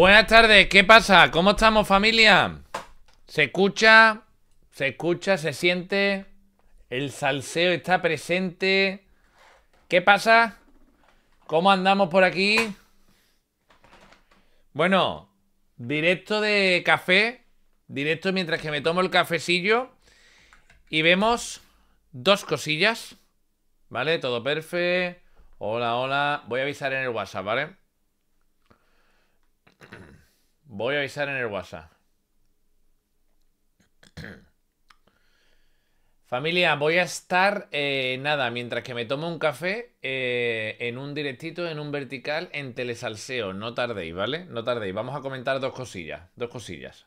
Buenas tardes, ¿qué pasa? ¿Cómo estamos familia? Se escucha, se escucha, se siente, el salseo está presente. ¿Qué pasa? ¿Cómo andamos por aquí? Bueno, directo de café, directo mientras que me tomo el cafecillo y vemos dos cosillas, ¿vale? Todo perfecto. Hola, hola. Voy a avisar en el WhatsApp, ¿vale? Voy a avisar en el WhatsApp. Familia, voy a estar, eh, nada, mientras que me tomo un café, eh, en un directito, en un vertical, en Telesalseo. No tardéis, ¿vale? No tardéis. Vamos a comentar dos cosillas, dos cosillas.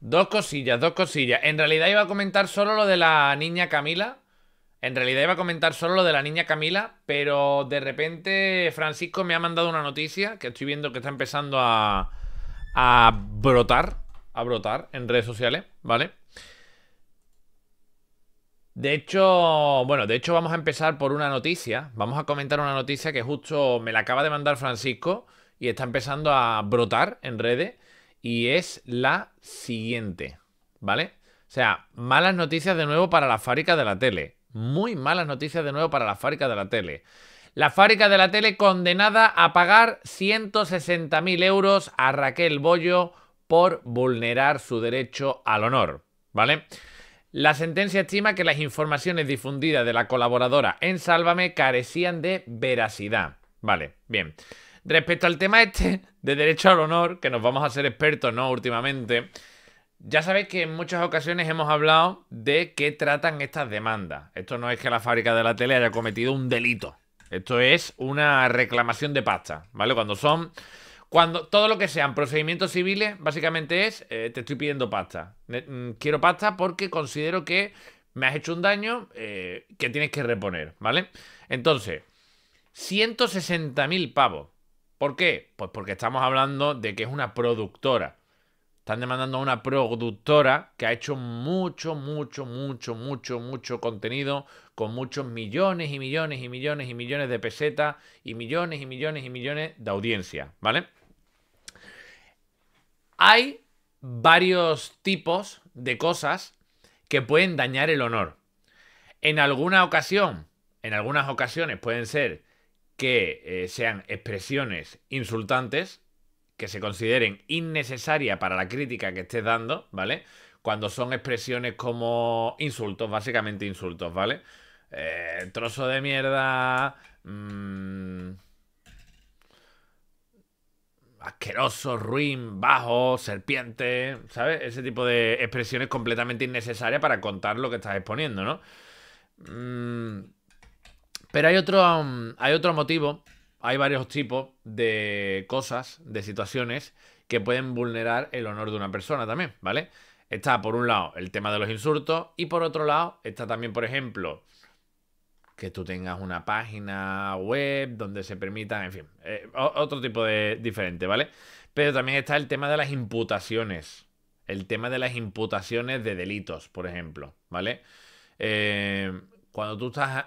Dos cosillas, dos cosillas. En realidad iba a comentar solo lo de la niña Camila, en realidad iba a comentar solo lo de la niña Camila, pero de repente Francisco me ha mandado una noticia que estoy viendo que está empezando a, brotar, a brotar en redes sociales, ¿vale? De hecho, bueno, de hecho vamos a empezar por una noticia, vamos a comentar una noticia que justo me la acaba de mandar Francisco y está empezando a brotar en redes y es la siguiente, ¿vale? O sea, malas noticias de nuevo para la fábrica de la tele. Muy malas noticias de nuevo para la fábrica de la tele. La fábrica de la tele condenada a pagar 160.000 euros a Raquel Bollo por vulnerar su derecho al honor. ¿Vale? La sentencia estima que las informaciones difundidas de la colaboradora en Sálvame carecían de veracidad. Vale, bien. Respecto al tema este de derecho al honor, que nos vamos a ser expertos, ¿no? Últimamente, ya sabéis que en muchas ocasiones hemos hablado de qué tratan estas demandas. Esto no es que la fábrica de la tele haya cometido un delito. Esto es una reclamación de pasta, ¿vale? Cuando son cuando todo lo que sean procedimientos civiles, básicamente es, eh, te estoy pidiendo pasta. Mm, quiero pasta porque considero que me has hecho un daño eh, que tienes que reponer, ¿vale? Entonces, 160.000 pavos. ¿Por qué? Pues porque estamos hablando de que es una productora. Están demandando a una productora que ha hecho mucho, mucho, mucho, mucho, mucho contenido con muchos millones y millones y millones y millones de pesetas y millones y millones y millones de audiencia, ¿vale? Hay varios tipos de cosas que pueden dañar el honor. En alguna ocasión, en algunas ocasiones pueden ser que eh, sean expresiones insultantes, que se consideren innecesarias para la crítica que estés dando, ¿vale? Cuando son expresiones como insultos, básicamente insultos, ¿vale? Eh, trozo de mierda. Mm, asqueroso, ruin, bajo, serpiente, ¿sabes? Ese tipo de expresiones completamente innecesarias para contar lo que estás exponiendo, ¿no? Mm, pero hay otro, hay otro motivo hay varios tipos de cosas, de situaciones que pueden vulnerar el honor de una persona también, ¿vale? Está por un lado el tema de los insultos y por otro lado está también, por ejemplo, que tú tengas una página web donde se permita, en fin, eh, otro tipo de diferente, ¿vale? Pero también está el tema de las imputaciones, el tema de las imputaciones de delitos, por ejemplo, ¿vale? Eh, cuando tú estás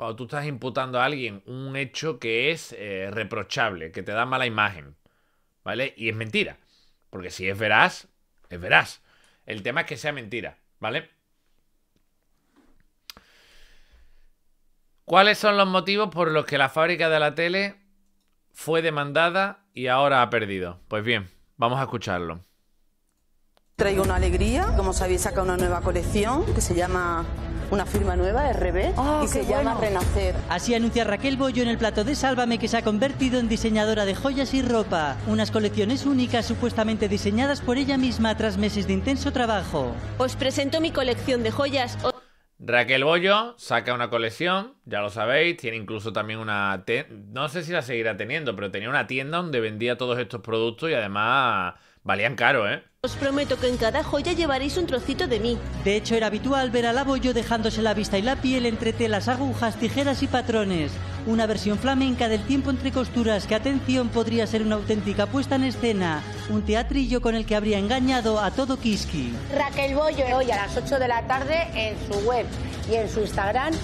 cuando tú estás imputando a alguien un hecho que es eh, reprochable, que te da mala imagen, ¿vale? Y es mentira. Porque si es veraz, es veraz. El tema es que sea mentira, ¿vale? ¿Cuáles son los motivos por los que la fábrica de la tele fue demandada y ahora ha perdido? Pues bien, vamos a escucharlo. Traigo una alegría, como sabéis, saca una nueva colección que se llama una firma nueva, RB, ah, y se llama Renacer. Así anuncia Raquel Bollo en el plato de Sálvame que se ha convertido en diseñadora de joyas y ropa, unas colecciones únicas supuestamente diseñadas por ella misma tras meses de intenso trabajo. Os presento mi colección de joyas. Raquel Bollo saca una colección, ya lo sabéis, tiene incluso también una... No sé si la seguirá teniendo, pero tenía una tienda donde vendía todos estos productos y además Valían caro, ¿eh? Os prometo que en cada joya llevaréis un trocito de mí. De hecho, era habitual ver al abollo dejándose la vista y la piel entre telas, agujas, tijeras y patrones. Una versión flamenca del tiempo entre costuras que, atención, podría ser una auténtica puesta en escena. Un teatrillo con el que habría engañado a todo Kiski. Raquel Bollo hoy a las 8 de la tarde en su web y en su Instagram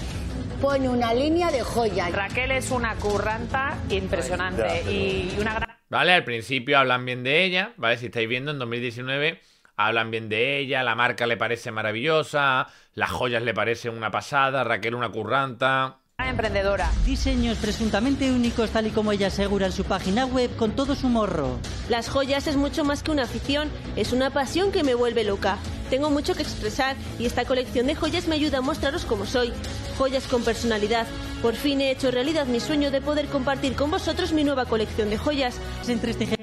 pone una línea de joyas. Raquel es una curranta impresionante y una gran... ¿vale? Al principio hablan bien de ella, ¿vale? Si estáis viendo, en 2019 hablan bien de ella, la marca le parece maravillosa, las joyas le parecen una pasada, Raquel una curranta, emprendedora. Diseños presuntamente únicos tal y como ella asegura en su página web con todo su morro. Las joyas es mucho más que una afición, es una pasión que me vuelve loca. Tengo mucho que expresar y esta colección de joyas me ayuda a mostraros cómo soy. Joyas con personalidad. Por fin he hecho realidad mi sueño de poder compartir con vosotros mi nueva colección de joyas. Este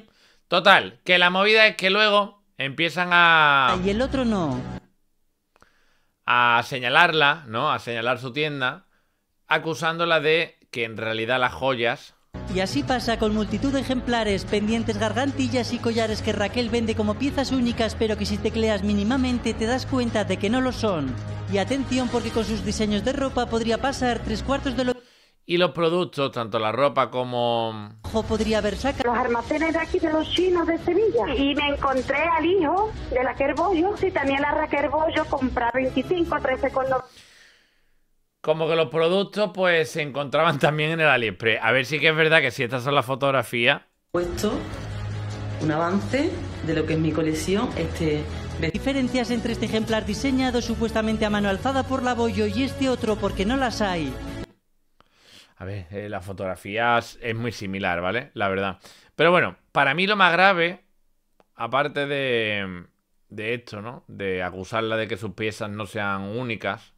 Total, que la movida es que luego empiezan a... Ah, y el otro no. A señalarla, ¿no? A señalar su tienda acusándola de que en realidad las joyas... Y así pasa con multitud de ejemplares, pendientes gargantillas y collares que Raquel vende como piezas únicas, pero que si tecleas mínimamente te das cuenta de que no lo son. Y atención porque con sus diseños de ropa podría pasar tres cuartos de lo y los productos, tanto la ropa como... Ojo, podría haber sacado... Los almacenes de aquí de los chinos de Sevilla. Y me encontré al hijo de la Kerbollo y también la Raquel Bollo comprar 25, 13 con los como que los productos pues se encontraban también en el AliExpress. A ver si que es verdad que si estas son las fotografías. Puesto un avance de lo que es mi colección. Este Diferencias entre este ejemplar diseñado supuestamente a mano alzada por la Boyo y este otro porque no las hay. A ver, eh, las fotografías es muy similar, ¿vale? La verdad. Pero bueno, para mí lo más grave, aparte de, de esto, ¿no? De acusarla de que sus piezas no sean únicas,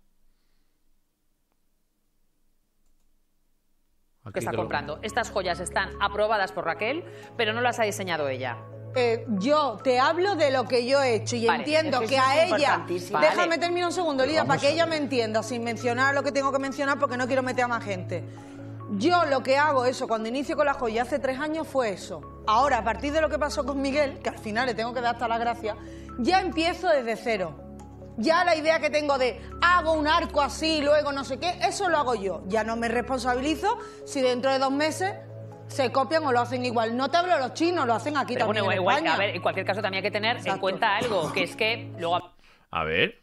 está comprando. Estas joyas están aprobadas por Raquel, pero no las ha diseñado ella. Eh, yo te hablo de lo que yo he hecho y entiendo que, a ella. Déjame terminar un segundo, Lidia, para que ella me entienda, sin mencionar lo que tengo que mencionar, porque no quiero meter a más gente. Yo lo que hago, eso, cuando inicio con la joya hace tres años fue eso. Ahora, a partir de lo que pasó con Miguel, que al final le tengo que dar hasta la gracia, ya empiezo desde cero. Ya la idea que tengo de hago un arco así, luego no sé qué, eso lo hago yo. Ya no me responsabilizo si dentro de dos meses se copian o lo hacen igual. No te hablo los chinos, lo hacen aquí también. Bueno, igual, A ver, en cualquier caso también hay que tener en cuenta algo, que es que luego. A ver.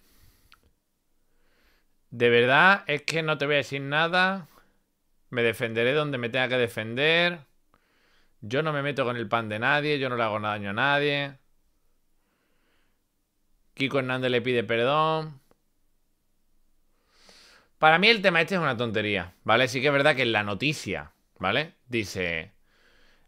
De verdad, es que no te voy a decir nada. Me defenderé donde me tenga que defender. Yo no me meto con el pan de nadie, yo no le hago daño a nadie. Kiko Hernández le pide perdón. Para mí el tema este es una tontería, ¿vale? Sí que es verdad que es la noticia, ¿vale? Dice,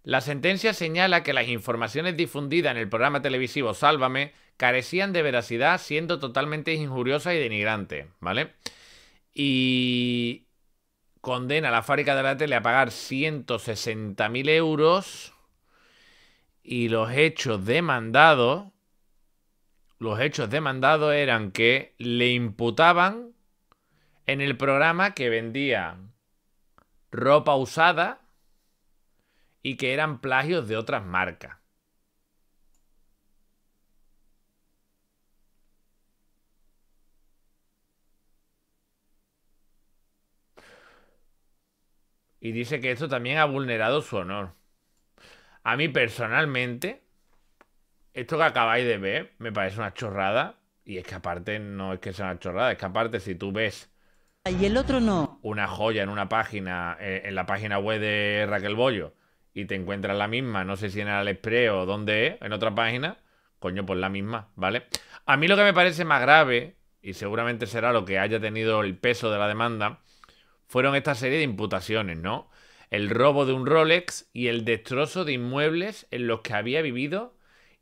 la sentencia señala que las informaciones difundidas en el programa televisivo Sálvame carecían de veracidad, siendo totalmente injuriosa y denigrante, ¿vale? Y condena a la fábrica de la tele a pagar 160.000 euros y los hechos demandados los hechos demandados eran que le imputaban en el programa que vendía ropa usada y que eran plagios de otras marcas. Y dice que esto también ha vulnerado su honor. A mí personalmente esto que acabáis de ver me parece una chorrada. Y es que aparte no es que sea una chorrada, es que aparte si tú ves... Y el otro no. Una joya en una página, eh, en la página web de Raquel Bollo, y te encuentras la misma, no sé si en Aliexpress o dónde es, en otra página, coño, pues la misma, ¿vale? A mí lo que me parece más grave, y seguramente será lo que haya tenido el peso de la demanda, fueron esta serie de imputaciones, ¿no? El robo de un Rolex y el destrozo de inmuebles en los que había vivido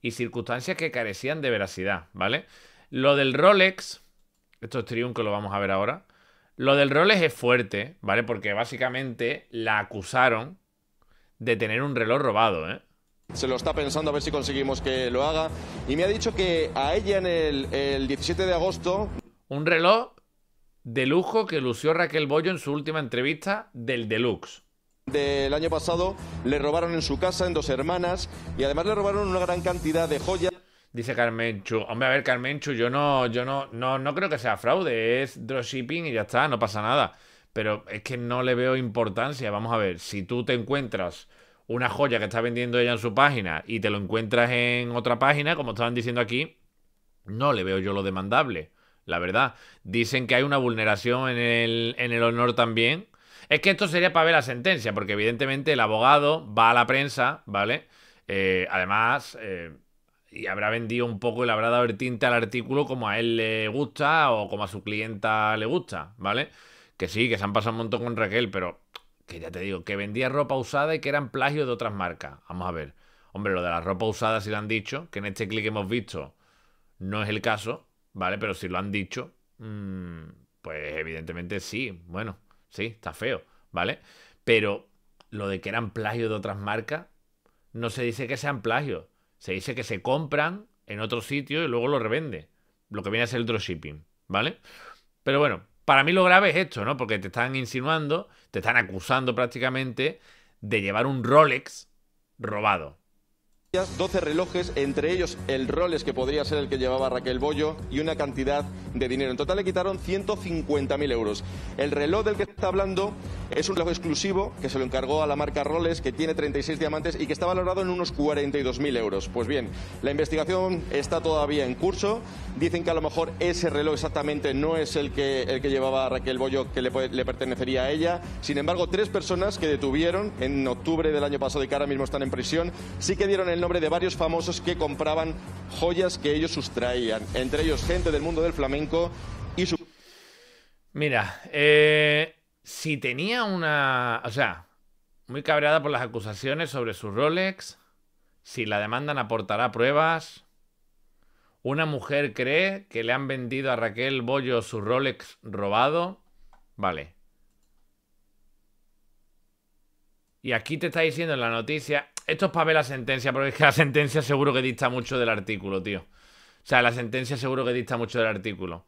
y circunstancias que carecían de veracidad, ¿vale? Lo del Rolex, esto es triunfo, lo vamos a ver ahora. Lo del Rolex es fuerte, ¿vale? Porque básicamente la acusaron de tener un reloj robado, ¿eh? Se lo está pensando a ver si conseguimos que lo haga. Y me ha dicho que a ella en el, el 17 de agosto... Un reloj de lujo que lució Raquel Bollo en su última entrevista del Deluxe del año pasado le robaron en su casa, en dos hermanas, y además le robaron una gran cantidad de joyas. Dice Carmenchu, hombre, a ver, Carmenchu, yo no, yo no, no, no creo que sea fraude, es dropshipping y ya está, no pasa nada. Pero es que no le veo importancia. Vamos a ver, si tú te encuentras una joya que está vendiendo ella en su página y te lo encuentras en otra página, como estaban diciendo aquí, no le veo yo lo demandable, la verdad. Dicen que hay una vulneración en el, en el honor también, es que esto sería para ver la sentencia, porque evidentemente el abogado va a la prensa, ¿vale? Eh, además, eh, y habrá vendido un poco y le habrá dado el tinte al artículo como a él le gusta o como a su clienta le gusta, ¿vale? Que sí, que se han pasado un montón con Raquel, pero que ya te digo, que vendía ropa usada y que eran plagio de otras marcas. Vamos a ver. Hombre, lo de la ropa usada si lo han dicho, que en este clic hemos visto no es el caso, ¿vale? Pero si lo han dicho, mm, pues evidentemente sí. Bueno, sí, está feo, ¿vale? Pero lo de que eran plagios de otras marcas, no se dice que sean plagios, se dice que se compran en otro sitio y luego lo revende, lo que viene a ser el dropshipping, ¿vale? Pero bueno, para mí lo grave es esto, ¿no? Porque te están insinuando, te están acusando prácticamente de llevar un Rolex robado. 12 relojes, entre ellos el Rolex que podría ser el que llevaba Raquel Bollo y una cantidad de dinero. En total le quitaron 150.000 euros. El reloj del que está hablando es un reloj exclusivo que se lo encargó a la marca Rolex que tiene 36 diamantes y que está valorado en unos 42.000 euros. Pues bien, la investigación está todavía en curso. Dicen que a lo mejor ese reloj exactamente no es el que, el que llevaba Raquel Bollo que le, le pertenecería a ella. Sin embargo, tres personas que detuvieron en octubre del año pasado y que ahora mismo están en prisión sí que dieron el nombre de varios famosos que compraban joyas que ellos sustraían, entre ellos gente del mundo del flamenco y su... Mira, eh, si tenía una... O sea, muy cabreada por las acusaciones sobre su Rolex, si la demandan aportará pruebas. Una mujer cree que le han vendido a Raquel Bollo su Rolex robado. Vale. Y aquí te está diciendo en la noticia, esto es para ver la sentencia, porque es que la sentencia seguro que dicta mucho del artículo, tío. O sea, la sentencia seguro que dicta mucho del artículo.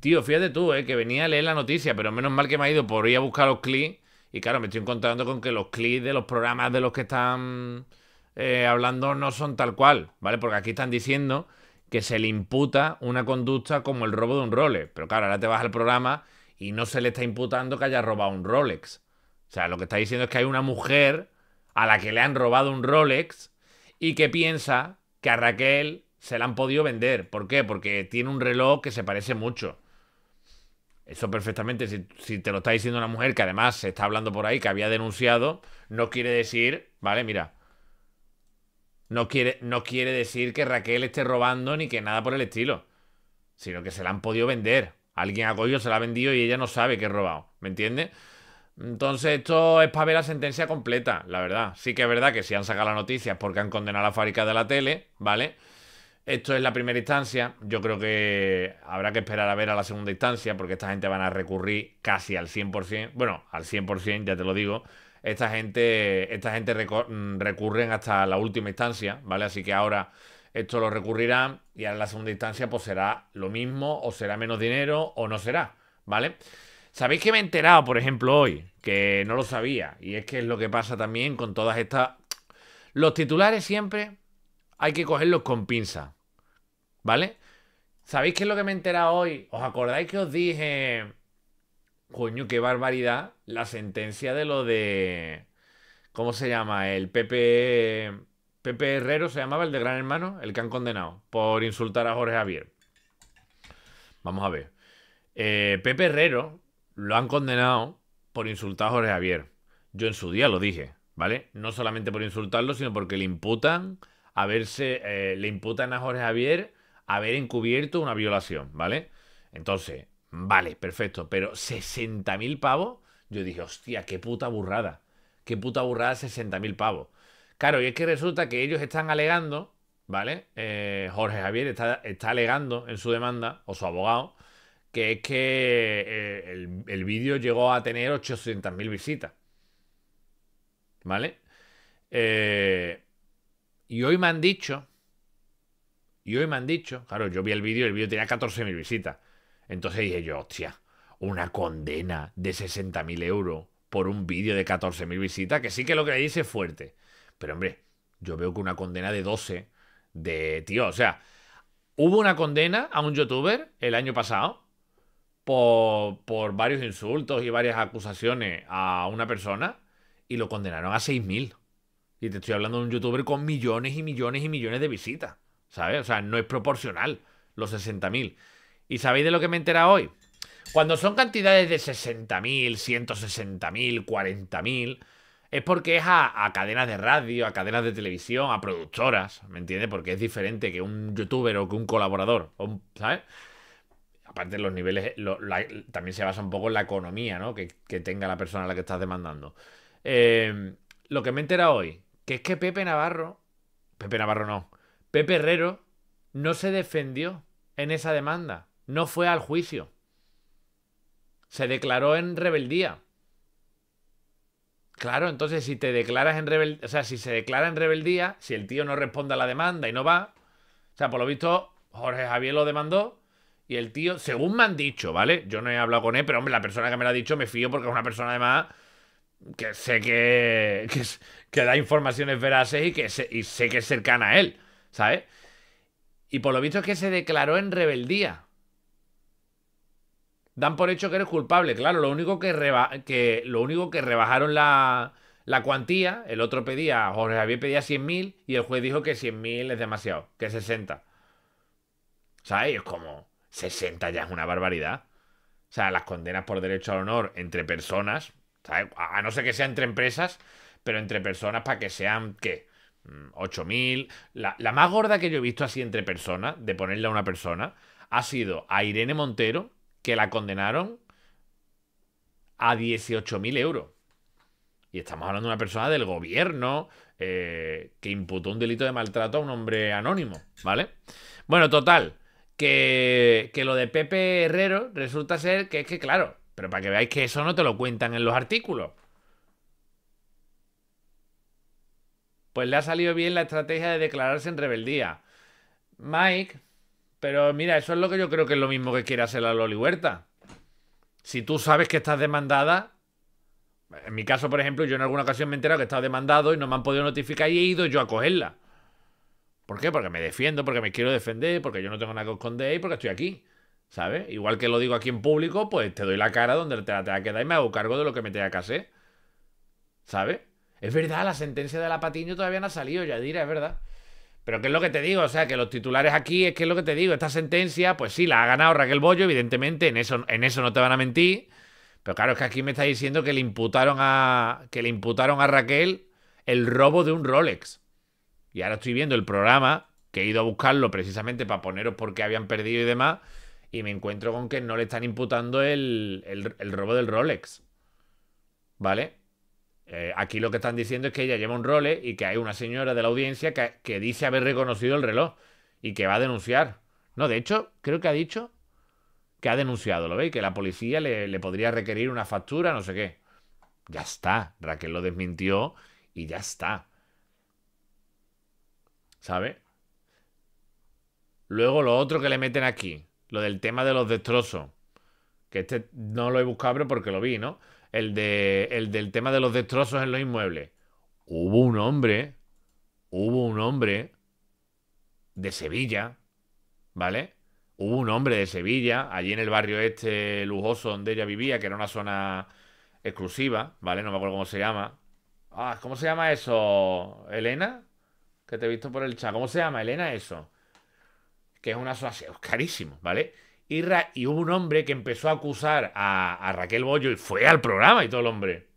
Tío, fíjate tú, eh, que venía a leer la noticia, pero menos mal que me ha ido por ir a buscar los clics. Y claro, me estoy encontrando con que los clics de los programas de los que están eh, hablando no son tal cual, ¿vale? Porque aquí están diciendo que se le imputa una conducta como el robo de un Rolex. Pero claro, ahora te vas al programa y no se le está imputando que haya robado un Rolex. O sea, lo que está diciendo es que hay una mujer a la que le han robado un Rolex y que piensa que a Raquel se la han podido vender. ¿Por qué? Porque tiene un reloj que se parece mucho. Eso perfectamente, si, te lo está diciendo una mujer que además se está hablando por ahí, que había denunciado, no quiere decir, ¿vale? Mira, no quiere, no quiere decir que Raquel esté robando ni que nada por el estilo, sino que se la han podido vender. Alguien a cogido, se la ha vendido y ella no sabe que ha robado, ¿me entiendes? Entonces esto es para ver la sentencia completa, la verdad. Sí que es verdad que si han sacado la noticia es porque han condenado a la fábrica de la tele, ¿vale? Esto es la primera instancia. Yo creo que habrá que esperar a ver a la segunda instancia porque esta gente van a recurrir casi al 100%. Bueno, al 100%, ya te lo digo. Esta gente, esta gente mm, recurren hasta la última instancia, ¿vale? Así que ahora esto lo recurrirán y a la segunda instancia pues será lo mismo o será menos dinero o no será, ¿vale? vale ¿Sabéis que me he enterado, por ejemplo, hoy? Que no lo sabía. Y es que es lo que pasa también con todas estas... Los titulares siempre hay que cogerlos con pinza. ¿Vale? ¿Sabéis qué es lo que me he enterado hoy? ¿Os acordáis que os dije... Coño, qué barbaridad. La sentencia de lo de... ¿Cómo se llama? El Pepe... Pepe Herrero se llamaba el de Gran Hermano, el que han condenado por insultar a Jorge Javier. Vamos a ver. Eh, Pepe Herrero, lo han condenado por insultar a Jorge Javier. Yo en su día lo dije, ¿vale? No solamente por insultarlo, sino porque le imputan haberse, eh, le imputan a Jorge Javier haber encubierto una violación, ¿vale? Entonces, vale, perfecto, pero 60.000 pavos, yo dije, hostia, qué puta burrada, qué puta burrada 60.000 pavos. Claro, y es que resulta que ellos están alegando, ¿vale? Eh, Jorge Javier está, está alegando en su demanda, o su abogado, que es que eh, el, vídeo llegó a tener 800.000 visitas. ¿Vale? Eh, y hoy me han dicho, y hoy me han dicho, claro, yo vi el vídeo y el vídeo tenía 14.000 visitas. Entonces dije yo, hostia, una condena de 60.000 euros por un vídeo de 14.000 visitas, que sí que lo que le dice es fuerte. Pero hombre, yo veo que una condena de 12, de tío, o sea, hubo una condena a un youtuber el año pasado por, varios insultos y varias acusaciones a una persona y lo condenaron a 6.000. Y te estoy hablando de un youtuber con millones y millones y millones de visitas, ¿sabes? O sea, no es proporcional los 60.000. ¿Y sabéis de lo que me entera hoy? Cuando son cantidades de 60.000, 160.000, 40.000, es porque es a, a, cadenas de radio, a cadenas de televisión, a productoras, ¿me entiendes? Porque es diferente que un youtuber o que un colaborador, ¿sabes? aparte los niveles, también se basa un poco en la economía, ¿no? Que, tenga la persona a la que estás demandando. Em, lo que me entera hoy, que es que Pepe Navarro, Pepe Navarro no, Pepe Herrero no se defendió en esa demanda, no fue al juicio. Se declaró en rebeldía. Claro, entonces si te declaras en rebeldía, o sea, si se declara en rebeldía, si el tío no responde a la demanda y no va, o sea, por lo visto Jorge Javier lo demandó y el tío, según me han dicho, ¿vale? Yo no he hablado con él, pero hombre, la persona que me lo ha dicho me fío porque es una persona además que sé que, que, da informaciones veraces y que sé que es cercana a él, ¿sabes? Y por lo visto es que se declaró en rebeldía. Dan por hecho que eres culpable, claro, lo único que, lo único que rebajaron la, la cuantía, el otro pedía, Jorge Javier pedía 100.000 y el juez dijo que 100.000 es demasiado, que 60. ¿Sabes? Y es como... 60 ya es una barbaridad. O sea, las condenas por derecho al honor entre personas, a no ser que sea entre empresas, pero entre personas para que sean, ¿qué? 8.000. Mm, la, la más gorda que yo he visto así entre personas, de ponerle a una persona, ha sido a Irene Montero, que la condenaron a 18.000 euros. Y estamos hablando de una persona del gobierno eh, que imputó un delito de maltrato a un hombre anónimo, ¿vale? Bueno, total, que, lo de Pepe Herrero resulta ser que es que, claro, pero para que veáis que eso no te lo cuentan en los artículos. Pues le ha salido bien la estrategia de declararse en rebeldía. Mike, pero mira, eso es lo que yo creo que es lo mismo que quiere hacer la Loli Huerta. Si tú sabes que estás demandada, en mi caso, por ejemplo, yo en alguna ocasión me he enterado que estaba demandado y no me han podido notificar y he ido yo a cogerla. ¿Por qué? Porque me defiendo, porque me quiero defender, porque yo no tengo nada que esconder y porque estoy aquí. ¿Sabes? Igual que lo digo aquí en público, pues te doy la cara donde te la va que dar y me hago cargo de lo que me tenga que hacer. ¿Sabes? Es verdad, la sentencia de la Patiño todavía no ha salido, Yadira, es verdad. Pero ¿qué es lo que te digo? O sea, que los titulares aquí es que es lo que te digo. Esta sentencia, pues sí, la ha ganado Raquel Bollo, evidentemente, en eso, en eso no te van a mentir. Pero claro, es que aquí me está diciendo que le imputaron a, que le imputaron a Raquel el robo de un Rolex. Y ahora estoy viendo el programa, que he ido a buscarlo precisamente para poneros por qué habían perdido y demás, y me encuentro con que no le están imputando el, robo del Rolex. ¿Vale? Eh, aquí lo que están diciendo es que ella lleva un Rolex y que hay una señora de la audiencia que, dice haber reconocido el reloj y que va a denunciar. No, de hecho, creo que ha dicho que ha denunciado, ¿lo veis? Que la policía le, le, podría requerir una factura, no sé qué. Ya está, Raquel lo desmintió y ya está sabe Luego lo otro que le meten aquí, lo del tema de los destrozos. Que este no lo he buscado, pero porque lo vi, ¿no? El, de, el del tema de los destrozos en los inmuebles. Hubo un hombre, hubo un hombre de Sevilla, ¿vale? Hubo un hombre de Sevilla, allí en el barrio este lujoso donde ella vivía, que era una zona exclusiva, ¿vale? No me acuerdo cómo se llama. Ah, ¿cómo se llama eso? ¿Elena? te he visto por el chat. ¿Cómo se llama, Elena, eso? Que es una así carísimo, ¿vale? Y, y hubo un hombre que empezó a acusar a, Raquel Bollo y fue al programa y todo el hombre.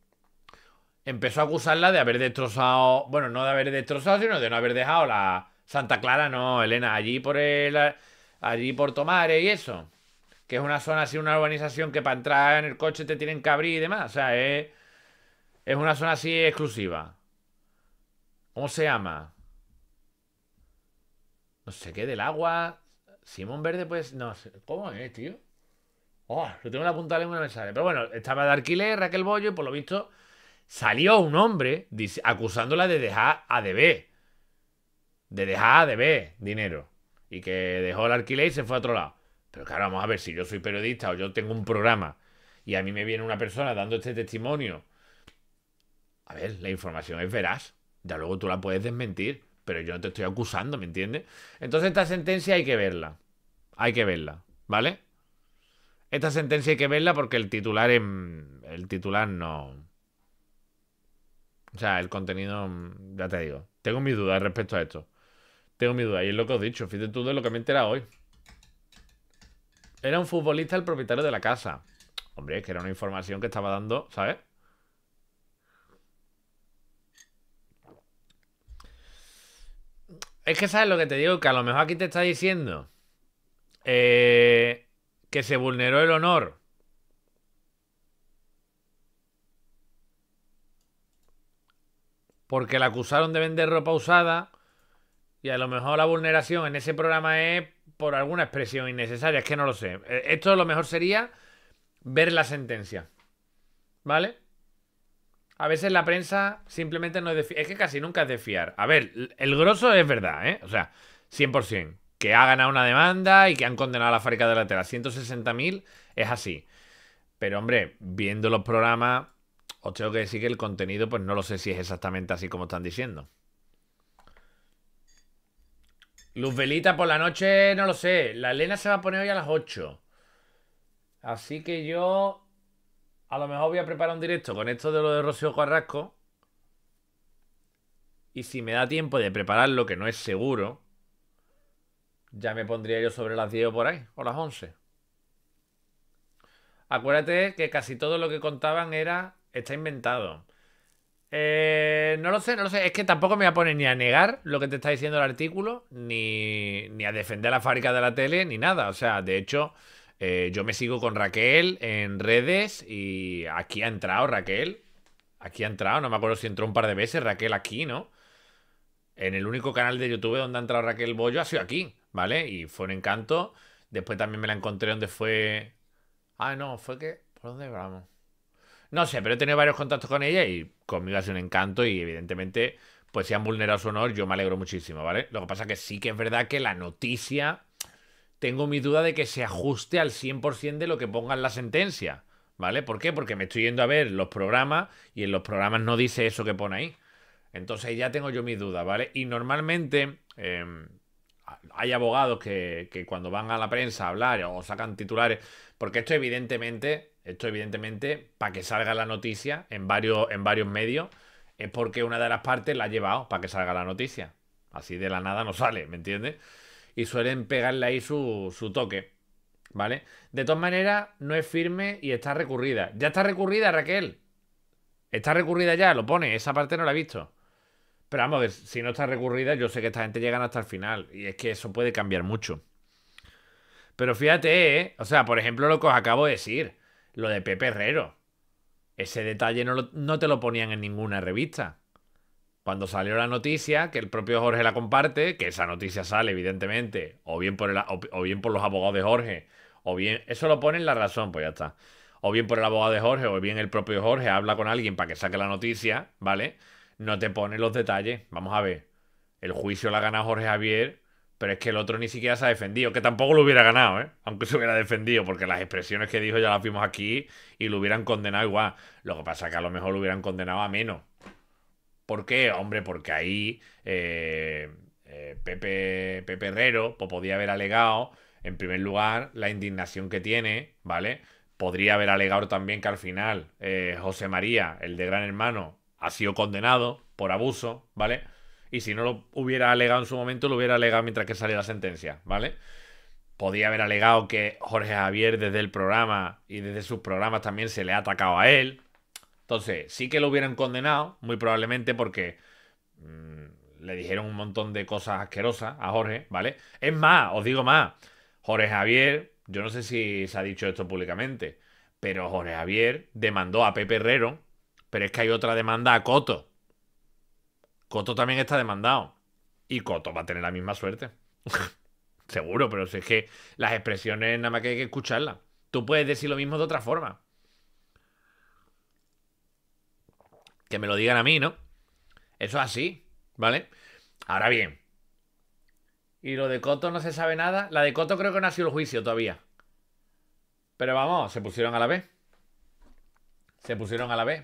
Empezó a acusarla de haber destrozado, bueno, no de haber destrozado, sino de no haber dejado la Santa Clara, no, Elena, allí por el, allí por Tomares y eso. Que es una zona así, una urbanización que para entrar en el coche te tienen que abrir y demás. O sea, es, es una zona así exclusiva. ¿Cómo se llama? No sé qué, del agua. Simón Verde, pues, no sé. ¿Cómo es, tío? Oh, lo tengo en la punta de la Pero bueno, estaba de alquiler, Raquel Bollo, y por lo visto salió un hombre acusándola de dejar ADB. De dejar ADB dinero. Y que dejó el alquiler y se fue a otro lado. Pero claro, vamos a ver, si yo soy periodista o yo tengo un programa y a mí me viene una persona dando este testimonio. A ver, la información es veraz. Ya luego tú la puedes desmentir pero yo no te estoy acusando, ¿me entiendes? Entonces esta sentencia hay que verla. Hay que verla, ¿vale? Esta sentencia hay que verla porque el titular es, el titular no. O sea, el contenido, ya te digo, tengo mis dudas respecto a esto. Tengo mis dudas y es lo que os he dicho, fíjate tú de lo que me he hoy. Era un futbolista el propietario de la casa. Hombre, es que era una información que estaba dando, ¿sabes? Es que sabes lo que te digo, que a lo mejor aquí te está diciendo eh, que se vulneró el honor. Porque la acusaron de vender ropa usada y a lo mejor la vulneración en ese programa es por alguna expresión innecesaria, es que no lo sé. Eh, esto lo mejor sería ver la sentencia. ¿Vale? A veces la prensa simplemente no es de fiar. Es que casi nunca es de fiar. A ver, el grosso es verdad, ¿eh? O sea, 100%. Que ha ganado una demanda y que han condenado a la fábrica de la tela. 160.000 es así. Pero, hombre, viendo los programas, os tengo que decir que el contenido, pues no lo sé si es exactamente así como están diciendo. Luz por la noche, no lo sé. La Elena se va a poner hoy a las 8. Así que yo a lo mejor voy a preparar un directo con esto de lo de Rocío Carrasco. Y si me da tiempo de preparar lo que no es seguro, ya me pondría yo sobre las 10 o por ahí, o las 11. Acuérdate que casi todo lo que contaban era. Está inventado. Eh, no lo sé, no lo sé. Es que tampoco me voy a poner ni a negar lo que te está diciendo el artículo, ni, ni a defender la fábrica de la tele, ni nada. O sea, de hecho, eh, yo me sigo con Raquel en redes y aquí ha entrado Raquel. Aquí ha entrado, no me acuerdo si entró un par de veces Raquel aquí, ¿no? En el único canal de YouTube donde ha entrado Raquel Bollo ha sido aquí, ¿vale? Y fue un encanto. Después también me la encontré donde fue... Ah, no, fue que... ¿Por dónde vamos? No sé, pero he tenido varios contactos con ella y conmigo ha sido un encanto y evidentemente, pues si han vulnerado su honor, yo me alegro muchísimo, ¿vale? Lo que pasa que sí que es verdad que la noticia tengo mi duda de que se ajuste al 100% de lo que ponga en la sentencia. ¿Vale? ¿Por qué? Porque me estoy yendo a ver los programas y en los programas no dice eso que pone ahí. Entonces ya tengo yo mis dudas, ¿vale? Y normalmente em, hay abogados que, que, cuando van a la prensa a hablar o sacan titulares, porque esto evidentemente, esto evidentemente, para que salga la noticia en varios, en varios medios, es porque una de las partes la ha llevado para que salga la noticia. Así de la nada no sale, ¿me entiendes? y suelen pegarle ahí su, su toque. ¿Vale? De todas maneras, no es firme y está recurrida. Ya está recurrida, Raquel. Está recurrida ya, lo pone. Esa parte no la he visto. Pero vamos si no está recurrida, yo sé que esta gente llegan hasta el final. Y es que eso puede cambiar mucho. Pero fíjate, ¿eh? O sea, por ejemplo, lo que os acabo de decir. Lo de Pepe Herrero. Ese detalle no te lo ponían en ninguna revista. Cuando salió la noticia, que el propio Jorge la comparte, que esa noticia sale, evidentemente, o bien por, el, o, bien por los abogados de Jorge, o bien, eso lo pone en la razón, pues ya está. O bien por el abogado de Jorge, o bien el propio Jorge habla con alguien para que saque la noticia, ¿vale? No te pone los detalles. Vamos a ver. El juicio la gana Jorge Javier, pero es que el otro ni siquiera se ha defendido, que tampoco lo hubiera ganado, ¿eh? Aunque se hubiera defendido, porque las expresiones que dijo ya las vimos aquí y lo hubieran condenado igual. Lo que pasa es que a lo mejor lo hubieran condenado a menos, ¿Por qué? Hombre, porque ahí eh, eh, Pepe, Pepe Herrero pues, podía haber alegado, en primer lugar, la indignación que tiene, ¿vale? Podría haber alegado también que al final eh, José María, el de Gran Hermano, ha sido condenado por abuso, ¿vale? Y si no lo hubiera alegado en su momento, lo hubiera alegado mientras que salía la sentencia, ¿vale? Podía haber alegado que Jorge Javier desde el programa y desde sus programas también se le ha atacado a él, entonces, sí que lo hubieran condenado, muy probablemente porque mm, le dijeron un montón de cosas asquerosas a Jorge, ¿vale? Es más, os digo más, Jorge Javier, yo no sé si se ha dicho esto públicamente, pero Jorge Javier demandó a Pepe Herrero, pero es que hay otra demanda a Coto. Coto también está demandado. Y Coto va a tener la misma suerte. Seguro, pero si es que las expresiones nada más que hay que escucharlas. Tú puedes decir lo mismo de otra forma. que me lo digan a mí, ¿no? Eso es así, ¿vale? Ahora bien. Y lo de Coto no se sabe nada. La de Coto creo que no ha sido el juicio todavía. Pero vamos, se pusieron a la vez. Se pusieron a la vez.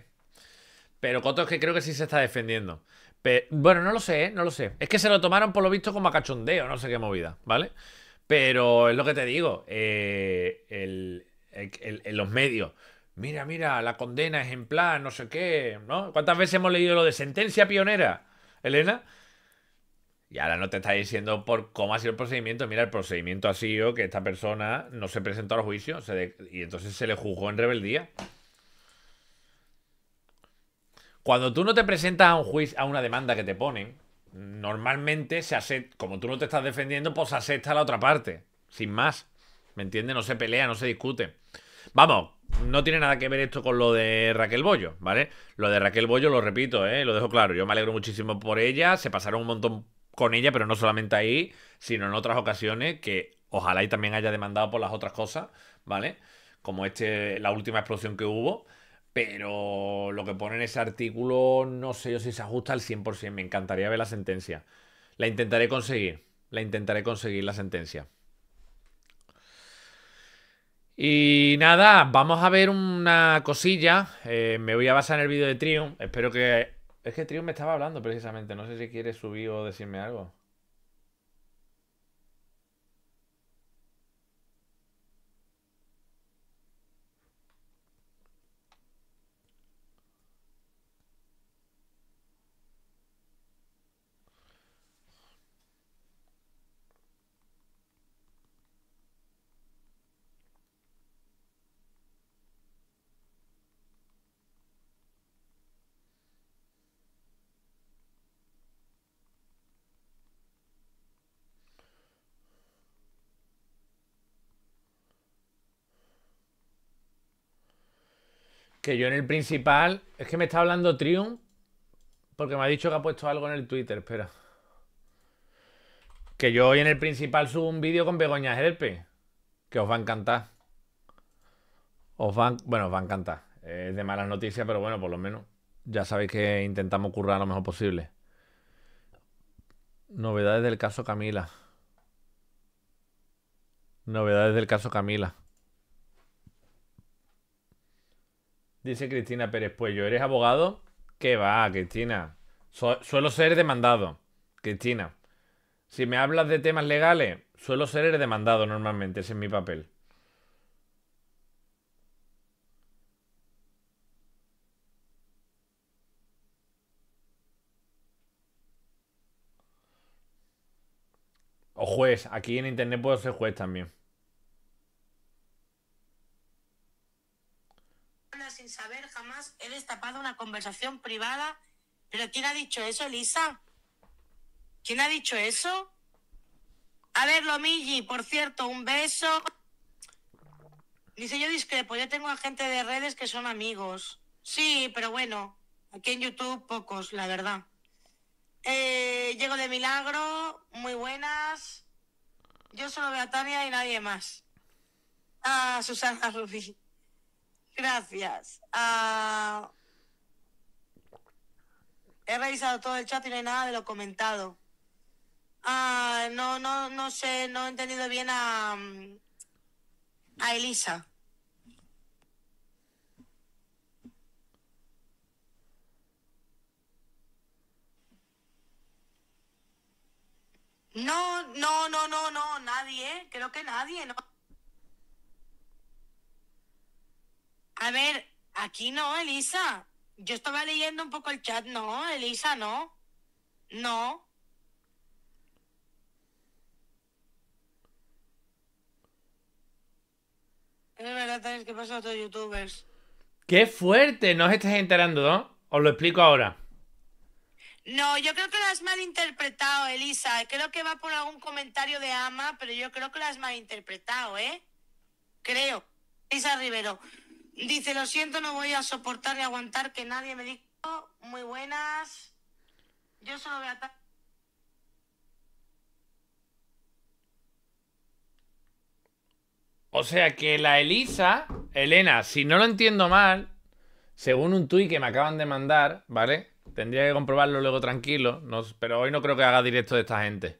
Pero Coto es que creo que sí se está defendiendo. Pero, bueno, no lo sé, ¿eh? no lo sé. Es que se lo tomaron por lo visto como a cachondeo, no sé qué movida, ¿vale? Pero es lo que te digo. Eh, en los medios Mira, mira, la condena es en plan no sé qué, ¿no? ¿Cuántas veces hemos leído lo de sentencia pionera, Elena? Y ahora no te está diciendo por cómo ha sido el procedimiento. Mira, el procedimiento ha sido que esta persona no se presentó al juicio y entonces se le juzgó en rebeldía. Cuando tú no te presentas a un juicio, a una demanda que te ponen, normalmente se acepta, como tú no te estás defendiendo, pues acepta la otra parte. Sin más. ¿Me entiendes? No se pelea, no se discute. Vamos, no tiene nada que ver esto con lo de Raquel Bollo, ¿vale? Lo de Raquel Bollo lo repito, ¿eh? lo dejo claro. Yo me alegro muchísimo por ella, se pasaron un montón con ella, pero no solamente ahí, sino en otras ocasiones que ojalá y también haya demandado por las otras cosas, ¿vale? Como este, la última explosión que hubo. Pero lo que pone en ese artículo, no sé yo si se ajusta al 100%. Me encantaría ver la sentencia. La intentaré conseguir. La intentaré conseguir la sentencia. Y nada, vamos a ver una cosilla. Eh, me voy a basar en el vídeo de Trium. Espero que... Es que Trium me estaba hablando precisamente. No sé si quiere subir o decirme algo. Que yo en el principal. Es que me está hablando Triumph. Porque me ha dicho que ha puesto algo en el Twitter. Espera. Que yo hoy en el principal subo un vídeo con Begoña Herpe. Que os va a encantar. Os va, bueno, os va a encantar. Es de malas noticias, pero bueno, por lo menos. Ya sabéis que intentamos currar lo mejor posible. Novedades del caso Camila. Novedades del caso Camila. Dice Cristina Pérez Puello, ¿eres abogado? ¿Qué va, Cristina? suelo ser demandado, Cristina. Si me hablas de temas legales, suelo ser el demandado normalmente, ese es mi papel. O juez, aquí en internet puedo ser juez también. sin saber jamás he destapado una conversación privada. ¿Pero quién ha dicho eso, Elisa? ¿Quién ha dicho eso? A ver, Lomigi, por cierto, un beso. Dice yo discrepo, yo tengo a gente de redes que son amigos. Sí, pero bueno, aquí en YouTube pocos, la verdad. llego eh, de milagro, muy buenas. Yo solo veo a Tania y nadie más. A ah, Susana Rubí. Gracias. Ah, he revisado todo el chat y no hay nada de lo comentado. Ah, no, no, no sé, no he entendido bien a, a Elisa. No, no, no, no, no, nadie, creo que nadie, no. A ver, aquí no, Elisa. Yo estaba leyendo un poco el chat. No, Elisa, no. No. Es verdad, que pasa a otros youtubers. ¡Qué fuerte! No os estáis enterando, ¿no? Os lo explico ahora. No, yo creo que lo has malinterpretado, Elisa. Creo que va por algún comentario de Ama, pero yo creo que lo has malinterpretado, ¿eh? Creo. Elisa Rivero. Dice, lo siento, no voy a soportar y aguantar que nadie me diga muy buenas. Yo solo voy a... O sea que la Elisa, Elena, si no lo entiendo mal, según un tuit que me acaban de mandar, ¿vale? Tendría que comprobarlo luego tranquilo, pero hoy no creo que haga directo de esta gente.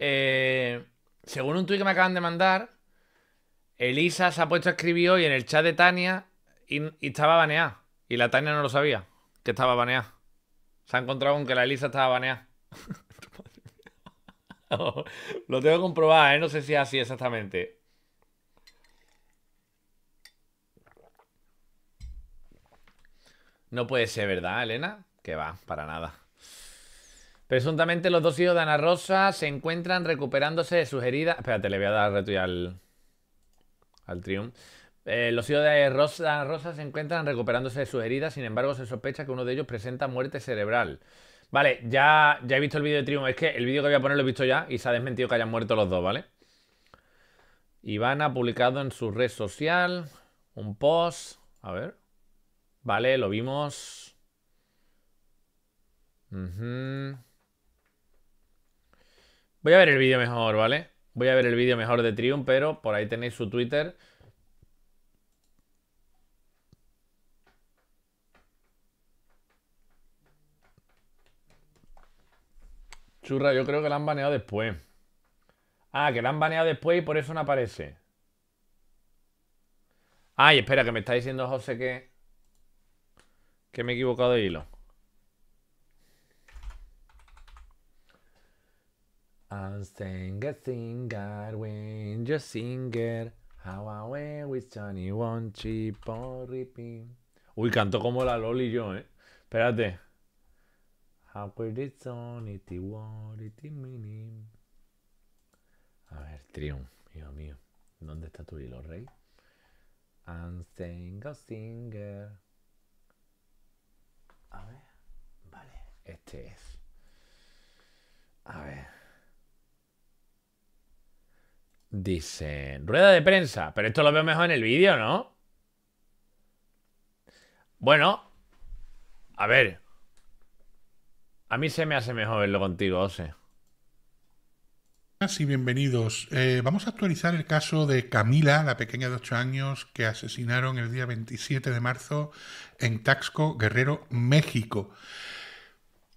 Eh, según un tuit que me acaban de mandar, Elisa se ha puesto a escribir hoy en el chat de Tania y, estaba baneada. Y la Tania no lo sabía, que estaba baneada. Se ha encontrado con que la Elisa estaba baneada. lo tengo que comprobar, ¿eh? No sé si es así exactamente. No puede ser, ¿verdad, Elena? Que va, para nada. Presuntamente los dos hijos de Ana Rosa se encuentran recuperándose de sus heridas. Espérate, le voy a dar y al al triunfo. Eh, los hijos de Rosa, se encuentran recuperándose de sus heridas, sin embargo se sospecha que uno de ellos presenta muerte cerebral. Vale, ya, ya he visto el vídeo de Triunfo es que el vídeo que voy a poner lo he visto ya y se ha desmentido que hayan muerto los dos, ¿vale? Iván ha publicado en su red social un post, a ver, vale, lo vimos. Voy a ver el vídeo mejor, ¿vale? Voy a ver el vídeo mejor de Triumph, pero por ahí tenéis su Twitter. Churra, yo creo que la han baneado después. Ah, que la han baneado después y por eso no aparece. Ay, espera, que me está diciendo José que... Que me he equivocado de hilo. And sing a singer when you singer. How we with Johnny One Chip Ripping. Uy, canto como la Loli yo, eh. Espérate. How could it sound it what it meaning? A ver, trium, Dios mío. ¿Dónde está tu hilo, rey? And sing a singer. A ver. Vale, este es. A ver. Dice, rueda de prensa. Pero esto lo veo mejor en el vídeo, ¿no? Bueno, a ver. A mí se me hace mejor verlo contigo, Ose. Y bienvenidos. Eh, vamos a actualizar el caso de Camila, la pequeña de 8 años que asesinaron el día 27 de marzo en Taxco, Guerrero, México.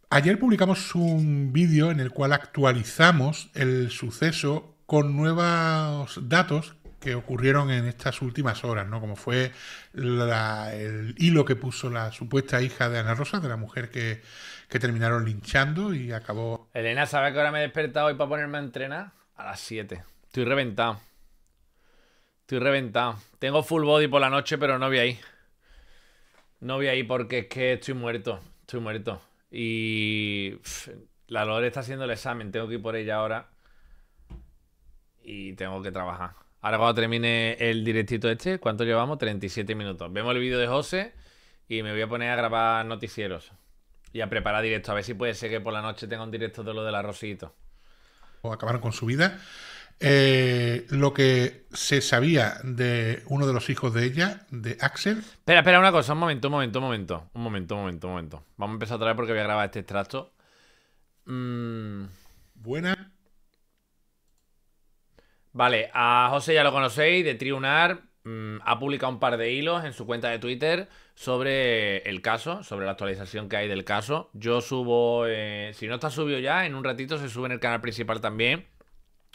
Ayer publicamos un vídeo en el cual actualizamos el suceso con nuevos datos que ocurrieron en estas últimas horas, ¿no? Como fue el hilo que puso la supuesta hija de Ana Rosa, de la mujer que, terminaron linchando y acabó. Elena, ¿sabes que ahora me he despertado hoy para ponerme a entrenar? A las 7. Estoy reventado. Estoy reventado. Tengo full body por la noche, pero no voy ahí. No voy ahí porque es que estoy muerto. Estoy muerto. Y. la Lore está haciendo el examen. Tengo que ir por ella ahora y tengo que trabajar. Ahora cuando termine el directito este, ¿cuánto llevamos? 37 minutos. Vemos el vídeo de José y me voy a poner a grabar noticieros y a preparar directo. A ver si puede ser que por la noche tenga un directo de lo del arrocito. O acabaron con su vida. Eh, lo que se sabía de uno de los hijos de ella, de Axel. Espera, espera, una cosa, un momento, un momento, un momento. Un momento, un momento, un momento. Vamos a empezar otra vez porque voy a grabar este extracto. Mm. Buena. Vale, a José ya lo conocéis, de Triunar. Mm, ha publicado un par de hilos en su cuenta de Twitter sobre el caso, sobre la actualización que hay del caso. Yo subo, eh, si no está subido ya, en un ratito se sube en el canal principal también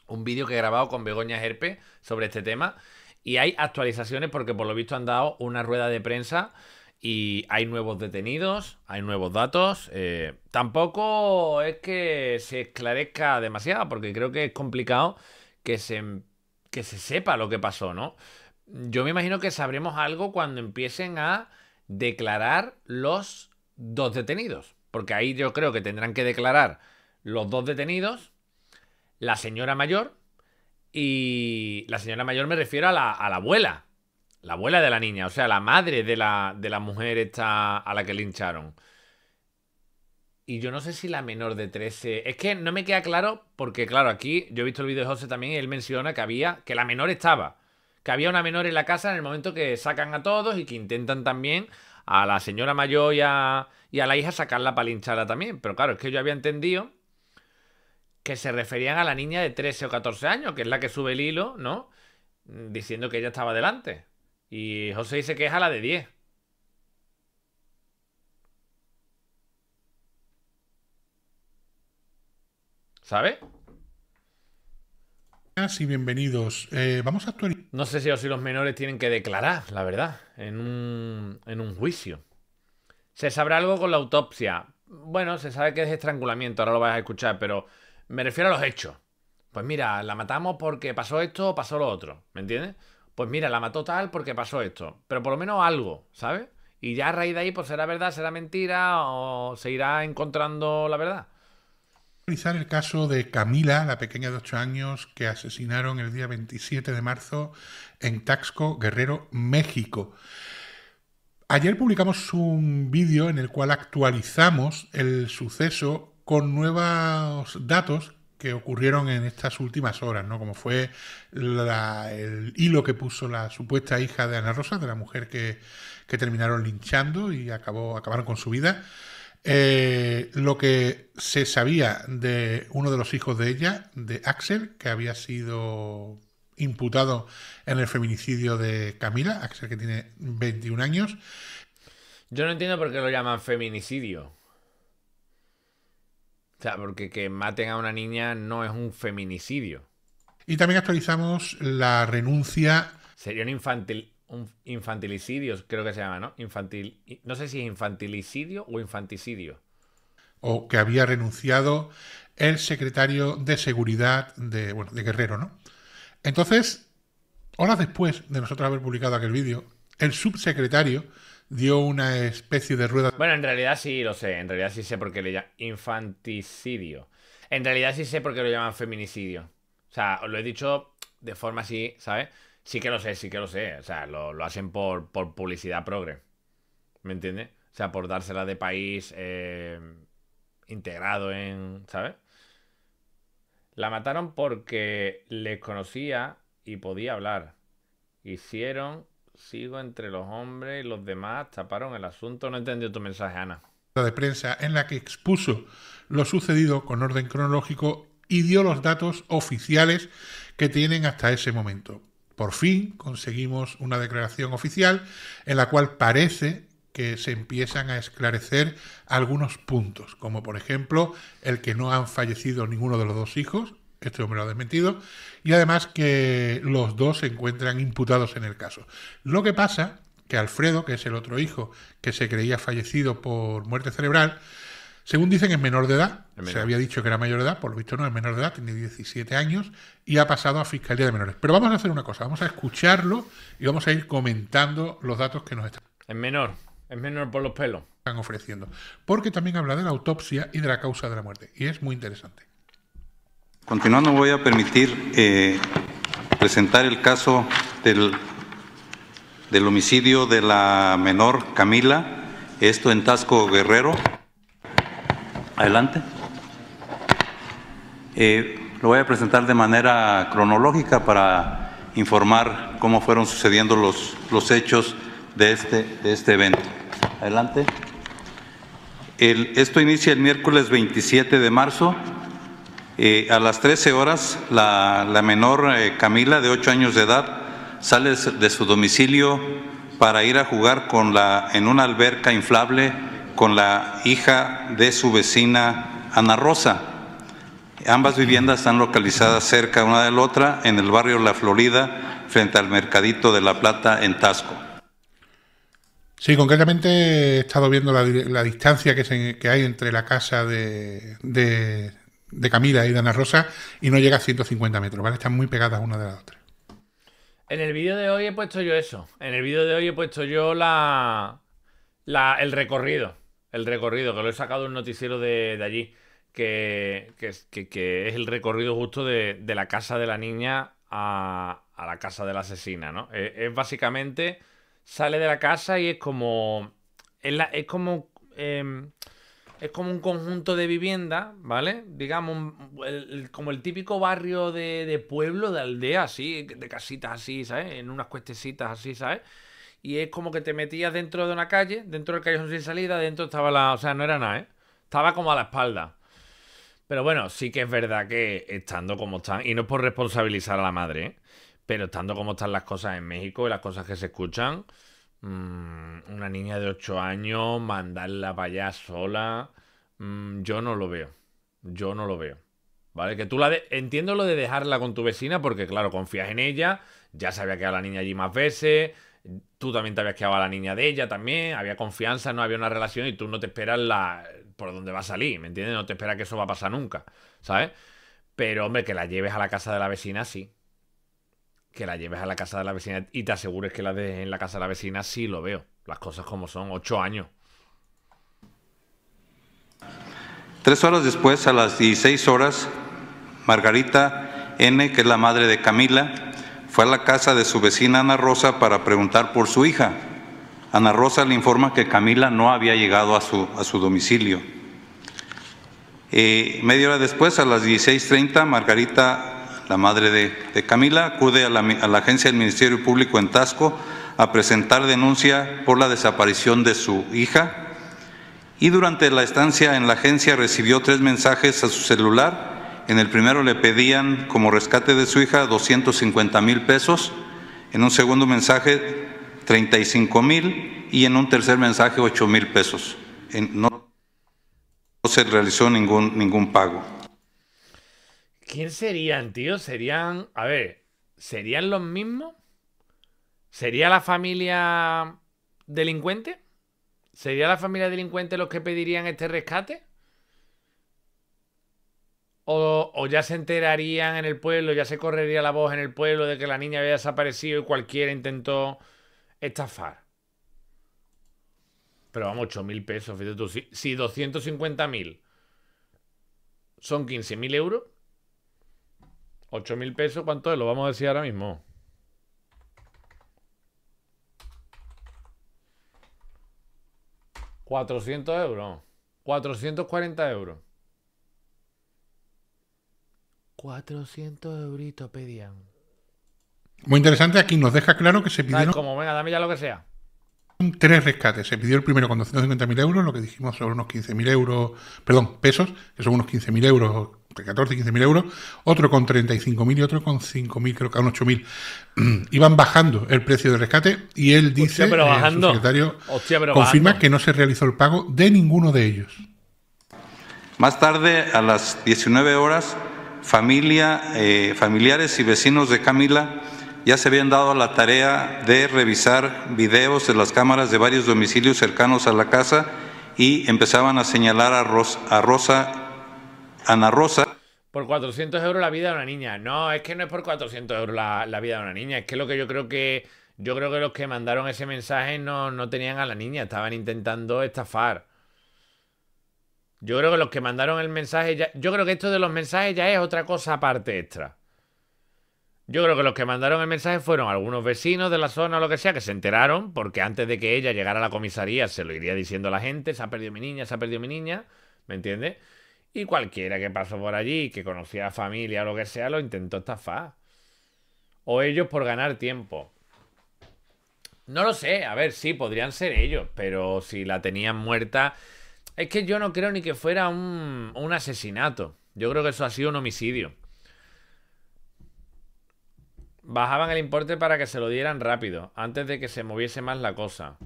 un vídeo que he grabado con Begoña Herpe sobre este tema. Y hay actualizaciones porque por lo visto han dado una rueda de prensa y hay nuevos detenidos, hay nuevos datos. Eh, tampoco es que se esclarezca demasiado porque creo que es complicado que se, que se sepa lo que pasó, ¿no? Yo me imagino que sabremos algo cuando empiecen a declarar los dos detenidos. Porque ahí yo creo que tendrán que declarar los dos detenidos, la señora mayor y la señora mayor me refiero a la, abuela. La abuela de la niña, o sea, la madre de la, mujer esta a la que lincharon. Y yo no sé si la menor de 13. Es que no me queda claro, porque claro, aquí yo he visto el vídeo de José también y él menciona que había. que la menor estaba. Que había una menor en la casa en el momento que sacan a todos y que intentan también a la señora mayor y a, y a la hija sacarla palinchada también. Pero claro, es que yo había entendido que se referían a la niña de 13 o 14 años, que es la que sube el hilo, ¿no? Mm, diciendo que ella estaba delante. Y José dice que es a la de 10. ¿Sabe? y bienvenidos. Eh, vamos a actuar... No sé si si los menores tienen que declarar, la verdad, en un, en un juicio. Se sabrá algo con la autopsia. Bueno, se sabe que es estrangulamiento, ahora lo vas a escuchar, pero me refiero a los hechos. Pues mira, la matamos porque pasó esto o pasó lo otro, ¿me entiendes? Pues mira, la mató tal porque pasó esto. Pero por lo menos algo, ¿sabes? Y ya a raíz de ahí, pues será verdad, será mentira o se irá encontrando la verdad analizar el caso de Camila, la pequeña de 8 años que asesinaron el día 27 de marzo en Taxco, Guerrero, México. Ayer publicamos un vídeo en el cual actualizamos el suceso con nuevos datos que ocurrieron en estas últimas horas, ¿no? Como fue el hilo que puso la supuesta hija de Ana Rosa, de la mujer que, que terminaron linchando y acabó, acabaron con su vida eh, lo que se sabía de uno de los hijos de ella, de Axel, que había sido imputado en el feminicidio de Camila, Axel que tiene 21 años. Yo no entiendo por qué lo llaman feminicidio. O sea, porque que maten a una niña no es un feminicidio. Y también actualizamos la renuncia. Sería un infantil, Infantilicidio, creo que se llama, ¿no? no sé si es infantilicidio o infanticidio. O que había renunciado el secretario de seguridad de, bueno, de Guerrero, ¿no? Entonces, horas después de nosotros haber publicado aquel vídeo, el subsecretario dio una especie de rueda. Bueno, en realidad sí lo sé, en realidad sí sé por qué le llaman infanticidio. En realidad sí sé por qué lo llaman feminicidio. O sea, os lo he dicho de forma así, ¿sabes? Sí que lo sé, sí que lo sé. O sea, lo, hacen por, publicidad progre. ¿Me entiendes? O sea, por dársela de país eh, integrado en. ¿Sabes? La mataron porque les conocía y podía hablar. Hicieron, sigo entre los hombres y los demás, taparon el asunto. No entendió tu mensaje, Ana. De prensa en la que expuso lo sucedido con orden cronológico y dio los datos oficiales que tienen hasta ese momento. Por fin conseguimos una declaración oficial en la cual parece que se empiezan a esclarecer algunos puntos, como por ejemplo el que no han fallecido ninguno de los dos hijos, este hombre lo ha desmentido, y además que los dos se encuentran imputados en el caso. Lo que pasa que Alfredo, que es el otro hijo que se creía fallecido por muerte cerebral, según dicen, es menor de edad. Se había dicho que era mayor de edad, por lo visto no, es menor de edad, tiene 17 años y ha pasado a Fiscalía de Menores. Pero vamos a hacer una cosa, vamos a escucharlo y vamos a ir comentando los datos que nos están. Es menor, es menor por los pelos. Están ofreciendo. Porque también habla de la autopsia y de la causa de la muerte. Y es muy interesante. Continuando, voy a permitir eh, presentar el caso del, del homicidio de la menor Camila, esto en Tasco Guerrero. Adelante. Eh, lo voy a presentar de manera cronológica para informar cómo fueron sucediendo los, los hechos de este, de este evento. Adelante. esto inicia el miércoles 27 de marzo. Eh, a las 13 horas, la, la menor eh, Camila, de 8 años de edad, sale de su domicilio para ir a jugar con la, en una alberca inflable con la hija de su vecina Ana Rosa. Ambas viviendas están localizadas cerca una de la otra en el barrio La Florida, frente al Mercadito de La Plata en Tasco. Sí, concretamente he estado viendo la, distancia que, hay entre la casa de, Camila y de Ana Rosa y no llega a 150 metros, ¿vale? Están muy pegadas una de la otra. En el vídeo de hoy he puesto yo eso. En el vídeo de hoy he puesto yo la, la el recorrido el recorrido, que lo he sacado un noticiero de, allí, que, es el recorrido justo de, la casa de la niña a, la casa de la asesina, ¿no? Eh, es, básicamente, sale de la casa y es como... Es, la, es como... Em, es como un conjunto de viviendas, ¿vale? Digamos, como el típico barrio de, de, pueblo, de aldea, así, de casitas así, ¿sabes? En unas cuestecitas así, ¿sabes? y es como que te metías dentro de una calle, dentro del callejón sin salida, dentro estaba la... O sea, no era nada, ¿eh? Estaba como a la espalda. Pero bueno, sí que es verdad que estando como están, y no es por responsabilizar a la madre, ¿eh? pero estando como están las cosas en México y las cosas que se escuchan, mm, una niña de 8 años, mandarla para allá sola, mm, yo no lo veo. Yo no lo veo. ¿Vale? Que tú la entiendo lo de dejarla con tu vecina porque, claro, confías en ella, ya sabía que era la niña allí más veces, tú también te habías quedado a la niña de ella también, había confianza, no había una relación y tú no te esperas la, por dónde va a salir, ¿me entiendes? No te esperas que eso va a pasar nunca, ¿sabes? Pero hombre, que la lleves a la casa de la vecina, sí. Que la lleves a la casa de la vecina y te asegures que la dejes en la casa de la vecina, sí lo veo. Las cosas como son, ocho años. Tres horas después, a las 16 horas, Margarita N., que es la madre de Camila, fue a la casa de su vecina Ana Rosa para preguntar por su hija. Ana Rosa le informa que Camila no había llegado a su, a su domicilio. Eh, media hora después, a las 16.30, Margarita, la madre de, Camila, acude a la, a la, agencia del Ministerio Público en Tasco a presentar denuncia por la desaparición de su hija y durante la estancia en la agencia recibió tres mensajes a su celular en el primero le pedían como rescate de su hija 250 mil pesos, en un segundo mensaje 35 mil y en un tercer mensaje 8 mil pesos. no, se realizó ningún, ningún pago. ¿Quién serían, tío? Serían, a ver, ¿serían los mismos? ¿Sería la familia delincuente? ¿Sería la familia delincuente los que pedirían este rescate? O, ya se enterarían en el pueblo, ya se correría la voz en el pueblo de que la niña había desaparecido y cualquiera intentó estafar. Pero vamos, 8.000 mil pesos, fíjate tú. Si, 250.000 son 15.000 mil euros, 8.000 mil pesos, ¿cuánto es? Lo vamos a decir ahora mismo. ¿400 euros? 440 euros. 400 euritos pedían. Muy interesante, aquí nos deja claro que se pidieron... Como, venga, dame ya lo que sea. Tres rescates. Se pidió el primero con 250.000 euros, lo que dijimos sobre unos 15.000 euros, perdón, pesos, que son unos 15.000 euros, 14, 15.000 euros. Otro con 35.000 y otro con 5.000, creo que con 8.000. Mm, iban bajando el precio del rescate y él dice, eh, secretario confirma que no se realizó el pago de ninguno de ellos. Más tarde, a las 19 horas, familia, eh, familiares y vecinos de Camila ya se habían dado a la tarea de revisar videos de las cámaras de varios domicilios cercanos a la casa y empezaban a señalar a, Rosa, a Ana Rosa. Por 400 euros la vida de una niña. No, es que no es por 400 euros la, vida de una niña. Es que lo que yo creo que yo creo que los que mandaron ese mensaje no, no tenían a la niña, estaban intentando estafar. Yo creo que los que mandaron el mensaje ya. Yo creo que esto de los mensajes ya es otra cosa aparte extra. Yo creo que los que mandaron el mensaje fueron algunos vecinos de la zona o lo que sea que se enteraron, porque antes de que ella llegara a la comisaría se lo iría diciendo la gente: se ha perdido mi niña, se ha perdido mi niña. ¿Me entiendes? Y cualquiera que pasó por allí, que conocía a familia o lo que sea, lo intentó estafar. O ellos por ganar tiempo. No lo sé, a ver, sí, podrían ser ellos, pero si la tenían muerta es que yo no creo ni que fuera un, asesinato. Yo creo que eso ha sido un homicidio. Bajaban el importe para que se lo dieran rápido, antes de que se moviese más la cosa.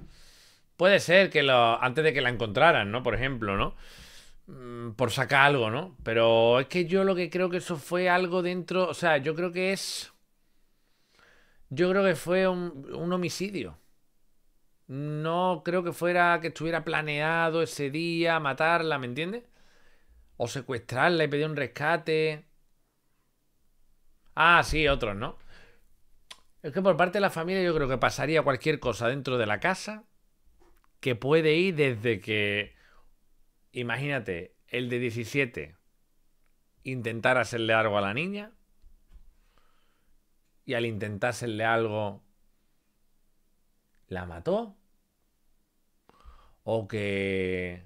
Puede ser que lo, antes de que la encontraran, ¿no? Por ejemplo, ¿no? Mm, por sacar algo, ¿no? Pero es que yo lo que creo que eso fue algo dentro, o sea, yo creo que es... Yo creo que fue un homicidio. No creo que fuera que estuviera planeado ese día matarla, ¿me entiendes? O secuestrarla y pedir un rescate. Ah, sí, otros, ¿no? Es que por parte de la familia yo creo que pasaría cualquier cosa dentro de la casa que puede ir desde que, imagínate, el de 17 intentara hacerle algo a la niña y al intentar hacerle algo la mató. O que...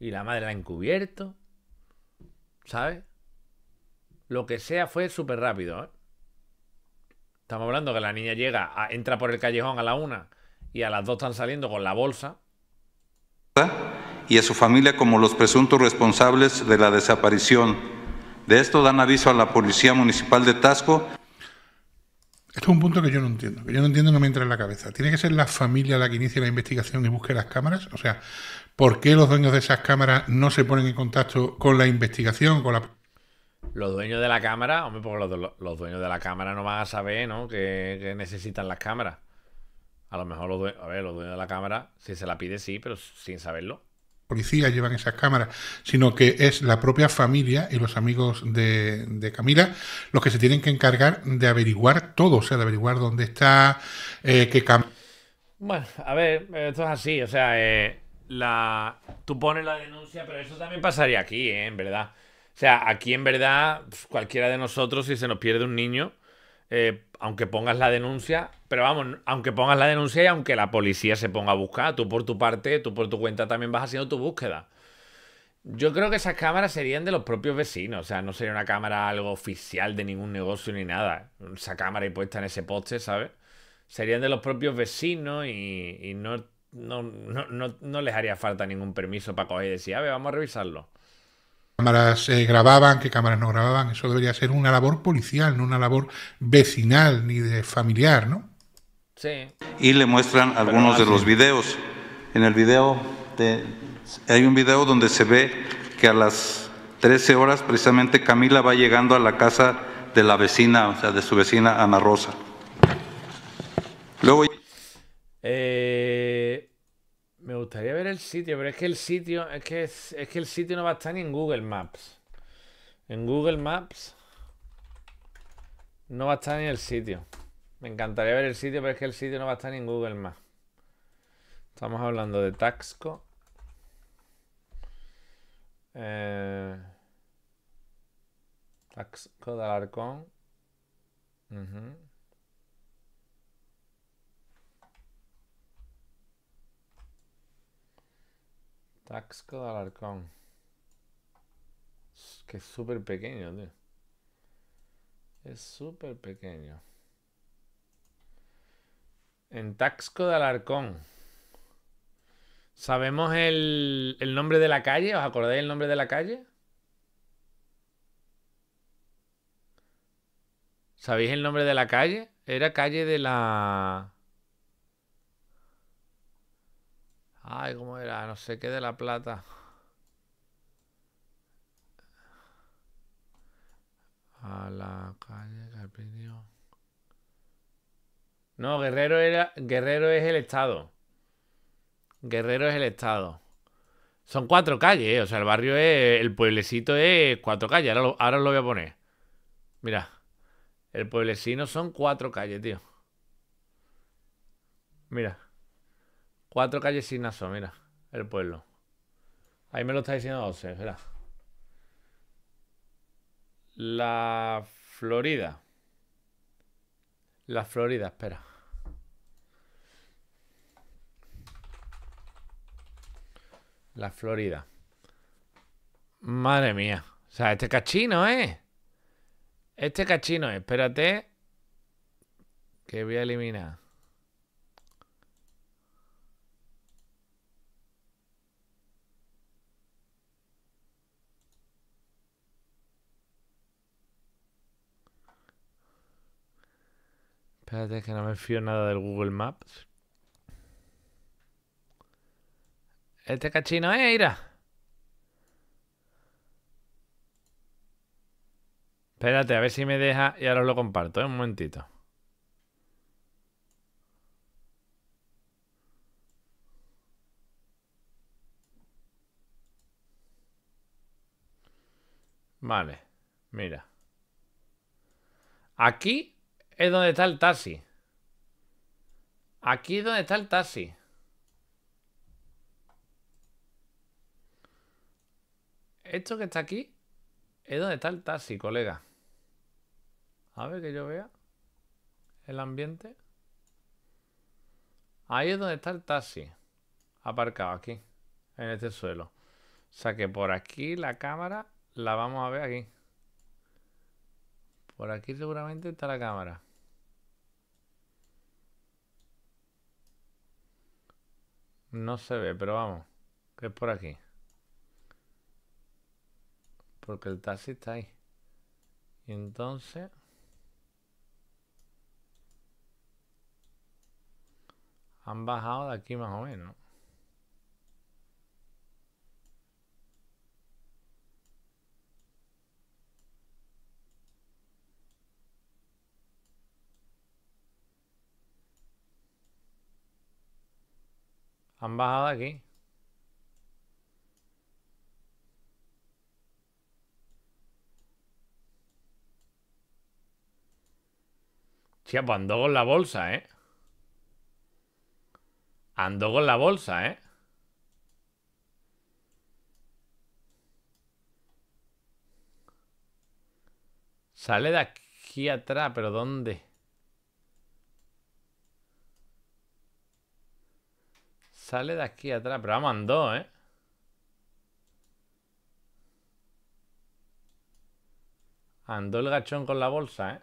Y la madre la ha encubierto. ¿sabe? Lo que sea fue súper rápido. ¿eh? Estamos hablando que la niña llega, entra por el callejón a la una y a las dos están saliendo con la bolsa. Y a su familia como los presuntos responsables de la desaparición. De esto dan aviso a la Policía Municipal de Tasco esto es un punto que yo no entiendo, que yo no entiendo, no me entra en la cabeza. ¿Tiene que ser la familia la que inicie la investigación y busque las cámaras? O sea, ¿por qué los dueños de esas cámaras no se ponen en contacto con la investigación, con los dueños de la cámara, hombre, porque los, dueños de la cámara no van a saber, ¿no? Que, necesitan las cámaras. A lo mejor los a ver, los dueños de la cámara, si se la pide, sí, pero sin saberlo policías llevan esas cámaras, sino que es la propia familia y los amigos de, de, Camila los que se tienen que encargar de averiguar todo, o sea, de averiguar dónde está, eh, qué Bueno, a ver, esto es así, o sea, eh, la... tú pones la denuncia, pero eso también pasaría aquí, ¿eh? en verdad. O sea, aquí en verdad, pues, cualquiera de nosotros, si se nos pierde un niño, eh, aunque pongas la denuncia, pero vamos, aunque pongas la denuncia y aunque la policía se ponga a buscar, tú por tu parte, tú por tu cuenta también vas haciendo tu búsqueda. Yo creo que esas cámaras serían de los propios vecinos, o sea, no sería una cámara algo oficial de ningún negocio ni nada. Esa cámara y puesta en ese poste, ¿sabes? Serían de los propios vecinos y, no, no, no, no, les haría falta ningún permiso para coger y decir, a ver, vamos a revisarlo cámaras eh, grababan, qué cámaras no grababan. Eso debería ser una labor policial, no una labor vecinal ni de familiar, ¿no? Sí. Y le muestran algunos de los videos. En el video hay un video donde se ve que a las 13 horas precisamente Camila va llegando a la casa de la vecina, o sea, de su vecina Ana Rosa. Luego eh, me gustaría ver el sitio, pero es que el sitio, es que, es, el sitio no va a estar ni en Google Maps. En Google Maps no va a estar ni el sitio. Me encantaría ver el sitio, pero es que el sitio no va a estar ni en Google Maps. Estamos hablando de Taxco. Eh, Taxco de Alarcón. Taxco de Alarcón. Que es súper pequeño, tío. Es súper pequeño. En Taxco de Alarcón. ¿Sabemos el, el, nombre de la calle? ¿Os acordáis el nombre de la calle? ¿Sabéis el nombre de la calle? Era calle de la... Ay, ¿cómo era? No sé qué de la plata. A la calle Carpinión. No, Guerrero era. Guerrero es el estado. Guerrero es el estado. Son cuatro calles, ¿eh? o sea, el barrio es. El pueblecito es cuatro calles. Ahora, ahora os lo voy a poner. Mira. El pueblecino son cuatro calles, tío. Mira. Cuatro calles sin aso, mira. El pueblo. Ahí me lo está diciendo José, espera. La Florida. La Florida, espera. La Florida. Madre mía. O sea, este cachino, ¿eh? Este cachino, espérate. Que voy a eliminar. Espérate que no me fío nada del Google Maps. Este cachino, eh, Ira. Espérate, a ver si me deja y ahora lo comparto, ¿eh? un momentito. Vale, mira. Aquí es donde está el taxi. Aquí es donde está el taxi. Esto que está aquí es donde está el taxi, colega. A ver que yo vea el ambiente. Ahí es donde está el taxi. Aparcado aquí, en este suelo. O sea que por aquí la cámara la vamos a ver aquí. Por aquí seguramente está la cámara. No se ve, pero vamos. Que es por aquí. Porque el taxi está ahí. Y entonces... Han bajado de aquí más o menos. Han bajado aquí. Tía, pues andó con la bolsa, ¿eh? Andó con la bolsa, ¿eh? Sale de aquí atrás, pero ¿dónde? Sale de aquí atrás, pero vamos andó, ¿eh? Andó el gachón con la bolsa, ¿eh?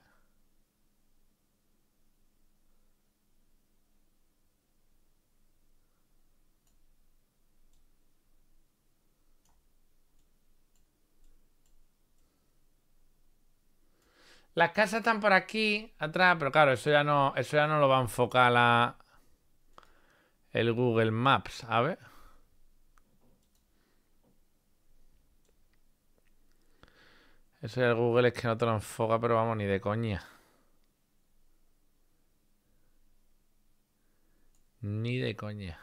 Las casas están por aquí, atrás, pero claro, eso ya no, eso ya no lo va a enfocar la, el Google Maps. A ver. Ese el Google es que no te lo enfoca, pero vamos, ni de coña. Ni de coña.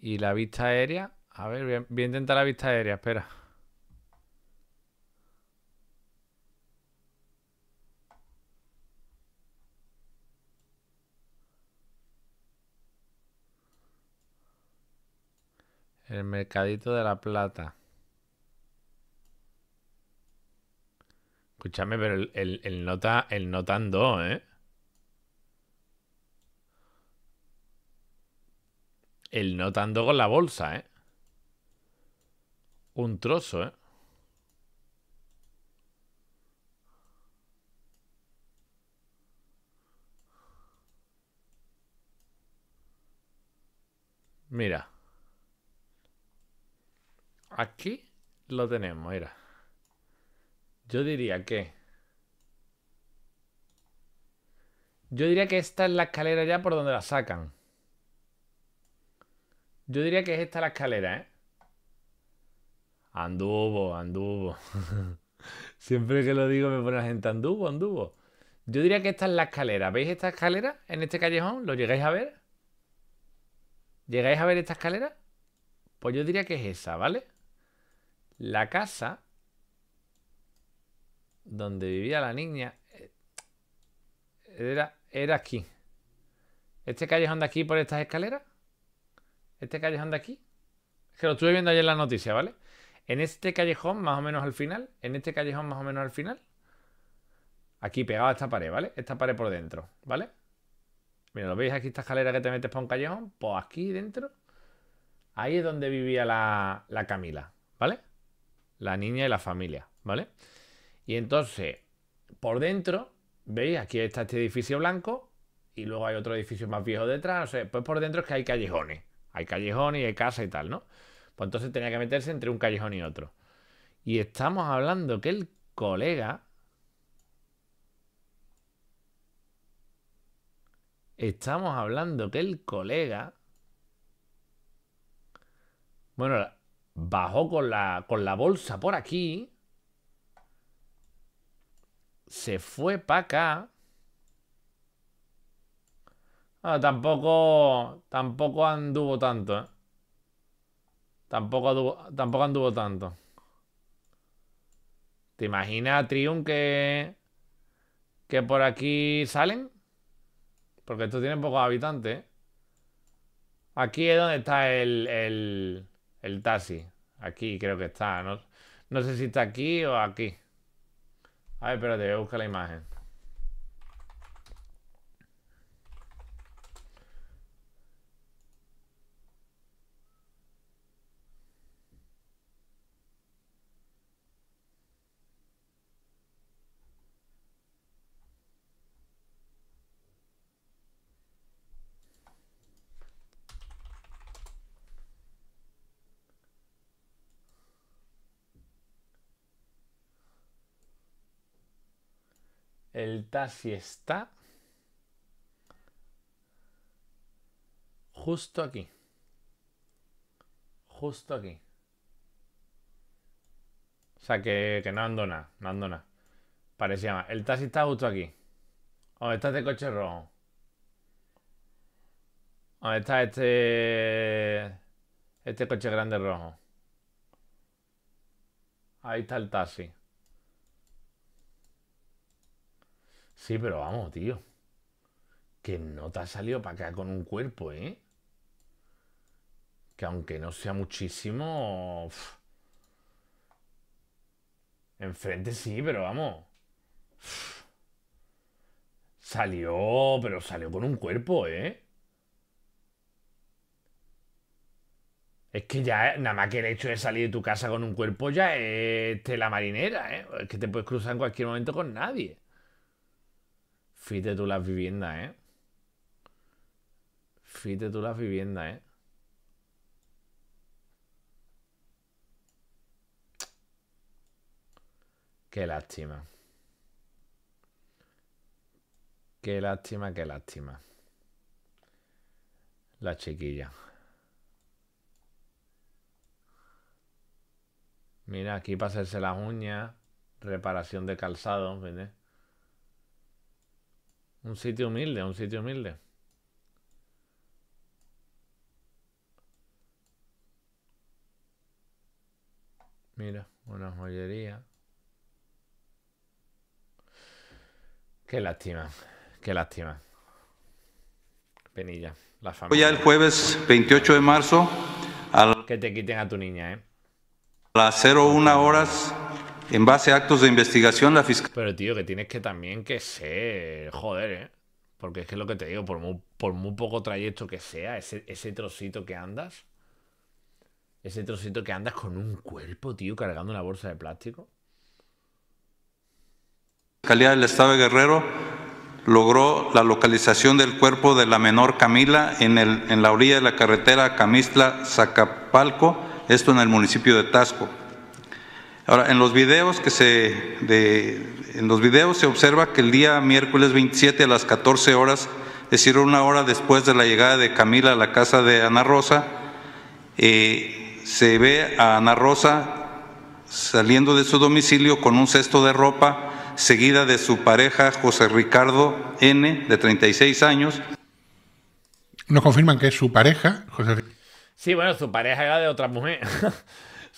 Y la vista aérea. A ver, voy a intentar la vista aérea, espera. El mercadito de la plata. Escúchame, pero el, el, nota, el nota ¿eh? El notando con la bolsa, ¿eh? Un trozo, ¿eh? Mira. Aquí lo tenemos, mira. Yo diría que... Yo diría que esta es la escalera ya por donde la sacan. Yo diría que es esta la escalera, ¿eh? Anduvo, anduvo. Siempre que lo digo me pone la gente anduvo, anduvo. Yo diría que esta es la escalera. ¿Veis esta escalera en este callejón? ¿Lo llegáis a ver? ¿Llegáis a ver esta escalera? Pues yo diría que es esa, ¿vale? La casa donde vivía la niña eh, era, era aquí. ¿Este callejón de aquí por estas escaleras? ¿Este callejón de aquí? Es que lo estuve viendo ayer en la noticia, ¿vale? En este callejón, más o menos al final. En este callejón, más o menos al final. Aquí pegado a esta pared, ¿vale? Esta pared por dentro, ¿vale? Mira, ¿lo veis aquí esta escalera que te metes por un callejón? Pues aquí dentro. Ahí es donde vivía la Camila, ¿vale? la niña y la familia, ¿vale? Y entonces, por dentro, ¿veis? Aquí está este edificio blanco y luego hay otro edificio más viejo detrás. O sea, pues por dentro es que hay callejones. Hay callejones y hay casa y tal, ¿no? Pues entonces tenía que meterse entre un callejón y otro. Y estamos hablando que el colega estamos hablando que el colega. Bueno, bajó con la, con la bolsa por aquí, se fue para acá. Ah, tampoco, tampoco anduvo tanto, ¿eh? Tampoco anduvo, tampoco anduvo tanto. ¿Te imaginas, Triun, que, que por aquí salen? Porque esto tiene pocos habitantes. ¿eh? Aquí es donde está el el taxi. Aquí creo que está. No, no sé si está aquí o aquí. A ver, espérate, voy a buscar la imagen. El taxi está justo aquí. Justo aquí. O sea, que, no andona, no andona. Parecía más. El taxi está justo aquí. O está este coche rojo? O está este... Este coche grande rojo? Ahí está el taxi. Sí, pero vamos, tío. Que no te ha salido para acá con un cuerpo, ¿eh? Que aunque no sea muchísimo... Enfrente sí, pero vamos. Salió, pero salió con un cuerpo, ¿eh? Es que ya, nada más que el hecho de salir de tu casa con un cuerpo ya es la marinera, ¿eh? Es que te puedes cruzar en cualquier momento con nadie. Fíjate tú las viviendas, ¿eh? Fíjate tú las viviendas, ¿eh? Qué lástima. Qué lástima, qué lástima. La chiquilla. Mira, aquí para hacerse las uñas, reparación de calzado, ¿ven? Un sitio humilde, un sitio humilde. Mira, una joyería. Qué lástima, qué lástima. Penilla, la familia. Hoy el jueves 28 de marzo. A Que te quiten a tu niña, ¿eh? A las 01 horas en base a actos de investigación, la fiscalía. Pero tío, que tienes que también que ser. Joder, ¿eh? Porque es que lo que te digo, por muy, poco trayecto que sea, ese, ese trocito que andas. Ese trocito que andas con un cuerpo, tío, cargando una bolsa de plástico. La Fiscalía del Estado de Guerrero logró la localización del cuerpo de la menor Camila en, en la orilla de la carretera Camistla-Zacapalco, esto en el municipio de Tasco. Ahora, en los videos que se de, en los videos se observa que el día miércoles 27 a las 14 horas, es decir, una hora después de la llegada de Camila a la casa de Ana Rosa, eh, se ve a Ana Rosa saliendo de su domicilio con un cesto de ropa, seguida de su pareja José Ricardo N, de 36 años. Nos confirman que es su pareja, José Sí, bueno, su pareja era de otra mujer.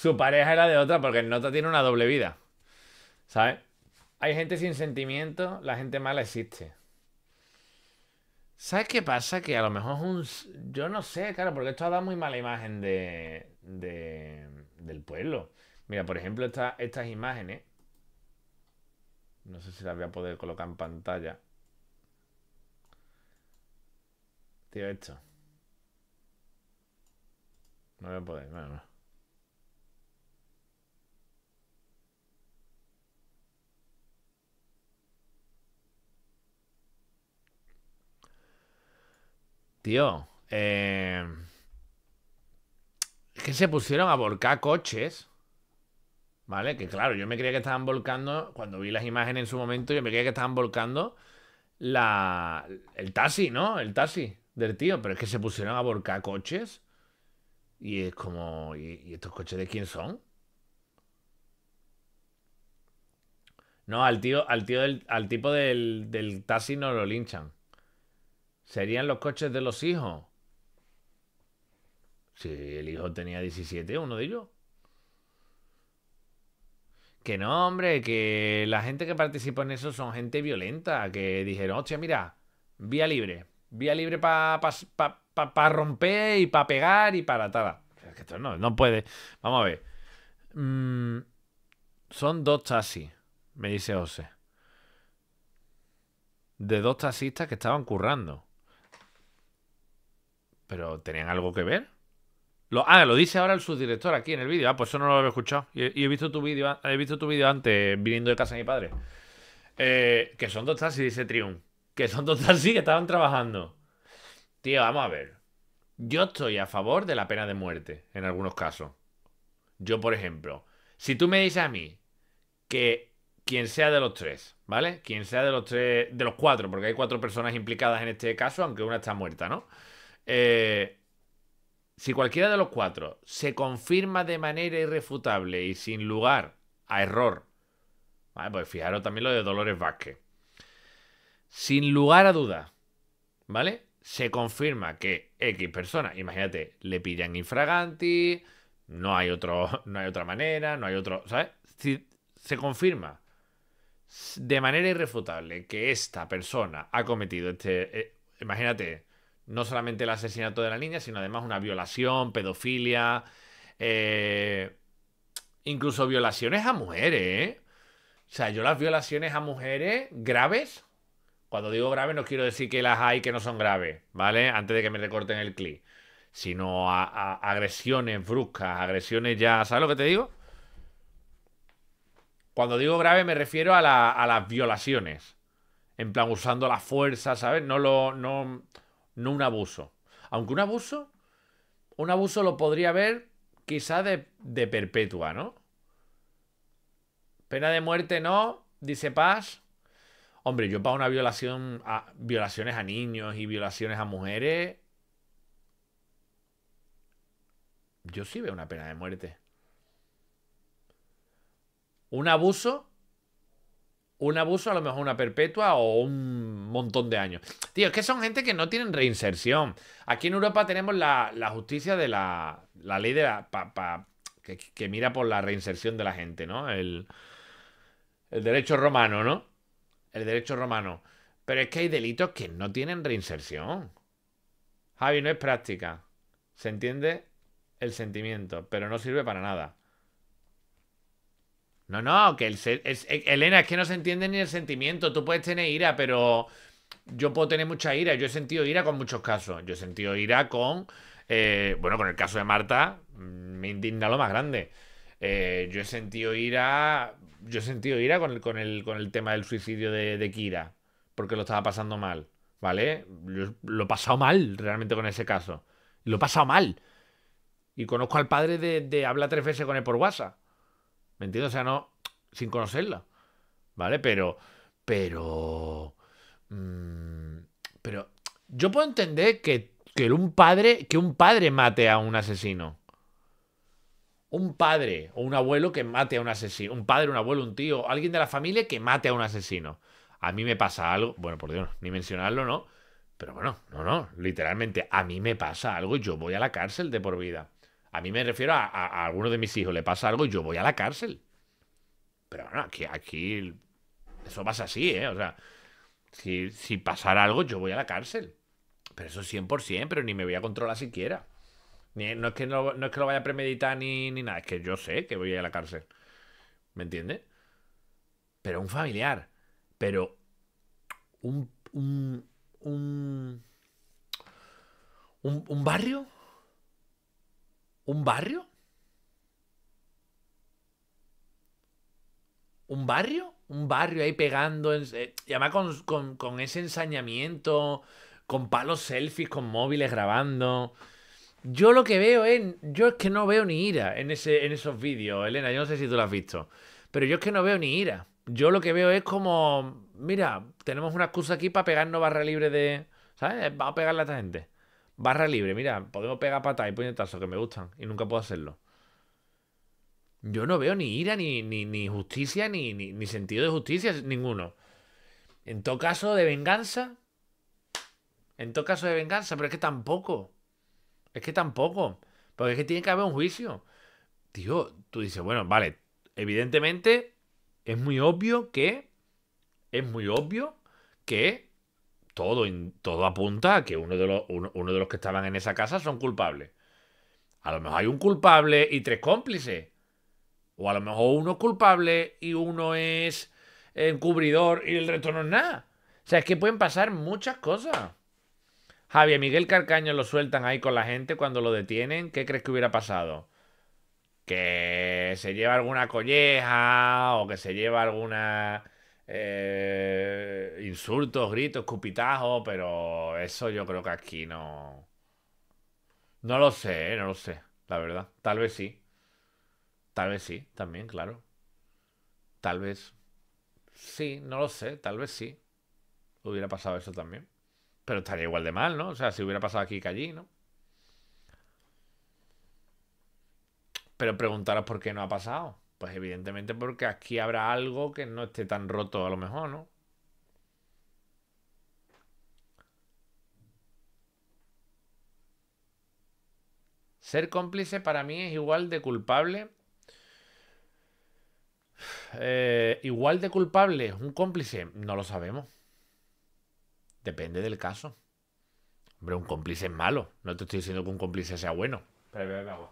su pareja era de otra, porque el nota tiene una doble vida. ¿Sabes? Hay gente sin sentimiento, la gente mala existe. ¿Sabes qué pasa? Que a lo mejor un. Yo no sé, claro, porque esto ha dado muy mala imagen de, de del pueblo. Mira, por ejemplo, estas imágenes. No sé si las voy a poder colocar en pantalla. Tío, esto. No voy a poder, bueno, no. Tío, em, que se pusieron a volcar coches. ¿Vale? Que claro, yo me creía que estaban volcando, cuando vi las imágenes en su momento, yo me creía que estaban volcando el taxi, ¿no? El taxi del tío, pero es que se pusieron a volcar coches. Y es como, ¿y, estos coches de quién son? No, al tío, al tío del, al tipo del, del taxi no lo linchan serían los coches de los hijos. Si el hijo tenía 17, uno de ellos. Que no, hombre, que la gente que participó en eso son gente violenta, que dijeron, hostia, mira, vía libre, vía libre para pa, romper y para pegar y para tal. Es que esto no, puede. Vamos a ver. Mm, son dos taxis, me dice José. De dos taxistas que estaban currando. ¿Pero tenían algo que ver? Lo, ah, lo dice ahora el subdirector aquí en el vídeo. Ah, pues eso no lo había escuchado. Y, he visto tu vídeo he visto tu vídeo antes, viniendo de casa de mi padre. Eh, que son dos taxis, dice Triun. Que son dos taxis que estaban trabajando. Tío, vamos a ver. Yo estoy a favor de la pena de muerte, en algunos casos. Yo, por ejemplo, si tú me dices a mí que quien sea de los tres, ¿vale? Quien sea de los tres, de los cuatro, porque hay cuatro personas implicadas en este caso, aunque una está muerta, ¿no? Eh, si cualquiera de los cuatro se confirma de manera irrefutable y sin lugar a error, vale, pues fijaros también lo de Dolores Vázquez. Sin lugar a duda, ¿vale? Se confirma que X persona, imagínate, le pillan infraganti, no hay otro, no hay otra manera, no hay otro, ¿sabes? Si se confirma de manera irrefutable que esta persona ha cometido este, eh, imagínate, no solamente el asesinato de la niña, sino además una violación, pedofilia, eh, incluso violaciones a mujeres. ¿eh? O sea, yo las violaciones a mujeres graves, cuando digo graves no quiero decir que las hay que no son graves, ¿vale? Antes de que me recorten el clic. Sino agresiones bruscas, agresiones ya, ¿sabes lo que te digo? Cuando digo grave me refiero a, las violaciones. En plan, usando la fuerza, ¿sabes? No lo. No, no un abuso. Aunque un abuso, un abuso lo podría ver quizá de, perpetua, ¿no? Pena de muerte no, dice Paz. Hombre, yo para una violación, a, violaciones a niños y violaciones a mujeres, yo sí veo una pena de muerte. Un abuso, un abuso, a lo mejor una perpetua o un montón de años. Tío, es que son gente que no tienen reinserción. Aquí en Europa tenemos la, justicia de la, la ley de la, que, que, mira por la reinserción de la gente, ¿no? El, el derecho romano, ¿no? El derecho romano. Pero es que hay delitos que no tienen reinserción. Javi, no es práctica. Se entiende el sentimiento, pero no sirve para nada. No, no, que el, Elena, es que no se entiende ni el sentimiento. Tú puedes tener ira, pero yo puedo tener mucha ira. Yo he sentido ira con muchos casos. Yo he sentido ira con. Eh, bueno, con el caso de Marta, mm, me indigna lo más grande. Eh, yo he sentido ira. Yo he sentido ira con el, con el, tema del suicidio de, Kira. Porque lo estaba pasando mal. ¿Vale? lo he pasado mal realmente con ese caso. Lo he pasado mal. Y conozco al padre de, de habla tres veces con él por WhatsApp. ¿Me entiendes? O sea, no. Sin conocerla. ¿Vale? Pero. Pero. Mm, pero. Yo puedo entender que, que, un padre. Que un padre mate a un asesino. Un padre o un abuelo que mate a un asesino. Un padre, un abuelo, un tío. Alguien de la familia que mate a un asesino. A mí me pasa algo. Bueno, por Dios, ni mencionarlo, ¿no? Pero bueno, no, no. Literalmente, a mí me pasa algo y yo voy a la cárcel de por vida. A mí me refiero a, alguno de mis hijos le pasa algo y yo voy a la cárcel. Pero bueno, aquí, aquí eso pasa así, ¿eh? O sea, si, si pasara algo, yo voy a la cárcel. Pero eso 100%, pero ni me voy a controlar siquiera. no, es que no, es que lo vaya a premeditar ni, ni nada, es que yo sé que voy a ir a la cárcel. ¿Me entiendes? Pero un familiar, pero un, un, un, un barrio ¿Un barrio? ¿Un barrio? Un barrio ahí pegando, además con, ese ensañamiento, con palos selfies, con móviles grabando. Yo lo que veo es. Yo es que no veo ni ira en, ese, en esos vídeos, Elena. Yo no sé si tú lo has visto. Pero yo es que no veo ni ira. Yo lo que veo es como. Mira, tenemos una excusa aquí para pegarnos barra libre de. ¿Sabes? Va a pegarle a esta gente. Barra libre, mira, podemos pegar patas y puñetazos que me gustan y nunca puedo hacerlo. Yo no veo ni ira, ni, ni, justicia, ni, ni sentido de justicia, ninguno. En todo caso de venganza. En todo caso de venganza, pero es que tampoco. Es que tampoco. Porque es que tiene que haber un juicio. Tío, tú dices, bueno, vale, evidentemente es muy obvio que. Es muy obvio que todo, todo apunta a que uno de, los, uno, de los que estaban en esa casa son culpables. A lo mejor hay un culpable y tres cómplices. O a lo mejor uno es culpable y uno es encubridor y el resto no es nada. O sea, es que pueden pasar muchas cosas. Javier Miguel Carcaño lo sueltan ahí con la gente cuando lo detienen. ¿Qué crees que hubiera pasado? Que se lleva alguna colleja o que se lleva alguna eh, insultos, gritos, cupitajos, pero eso yo creo que aquí no... No lo sé, eh, no lo sé, la verdad. Tal vez sí. Tal vez sí, también, claro. Tal vez... Sí, no lo sé, tal vez sí. Hubiera pasado eso también. Pero estaría igual de mal, ¿no? O sea, si hubiera pasado aquí que allí, ¿no? Pero preguntaros por qué no ha pasado. Pues evidentemente porque aquí habrá algo que no esté tan roto a lo mejor, ¿no? Ser cómplice para mí es igual de culpable. Eh, igual de culpable, un cómplice, no lo sabemos. Depende del caso. Hombre, un cómplice es malo. No te estoy diciendo que un cómplice sea bueno. Pero,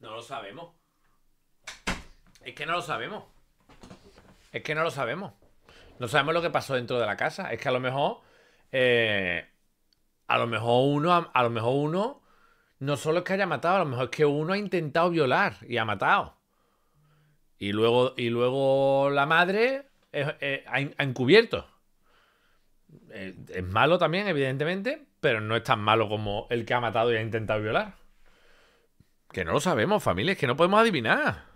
No lo sabemos. Es que no lo sabemos. Es que no lo sabemos. No sabemos lo que pasó dentro de la casa. Es que a lo mejor. Eh, a lo mejor uno. A, lo mejor uno. No solo es que haya matado, a lo mejor es que uno ha intentado violar y ha matado. Y luego, y luego la madre eh, ha, encubierto. Eh, es malo también, evidentemente, pero no es tan malo como el que ha matado y ha intentado violar. Que no lo sabemos, familia, es que no podemos adivinar.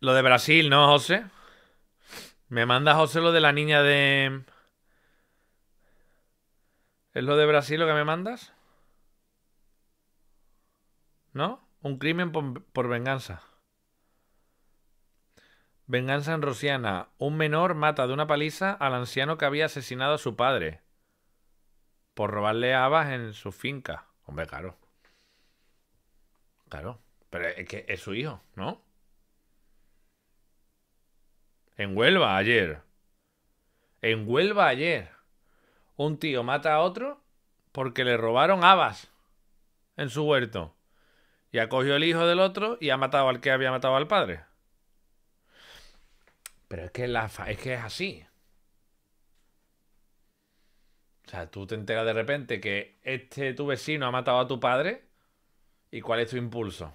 Lo de Brasil, ¿no, José? Me mandas, José lo de la niña de... ¿Es lo de Brasil lo que me mandas? ¿No? Un crimen por, por venganza. Venganza en Rosiana. Un menor mata de una paliza al anciano que había asesinado a su padre por robarle habas en su finca. Hombre, claro. Claro. Pero es que es su hijo, ¿no? En Huelva ayer. En Huelva ayer. Un tío mata a otro porque le robaron habas en su huerto. Y ha cogido el hijo del otro y ha matado al que había matado al padre. Pero es que, la es, que es así. O sea, tú te enteras de repente que este tu vecino ha matado a tu padre. ¿Y cuál es tu impulso?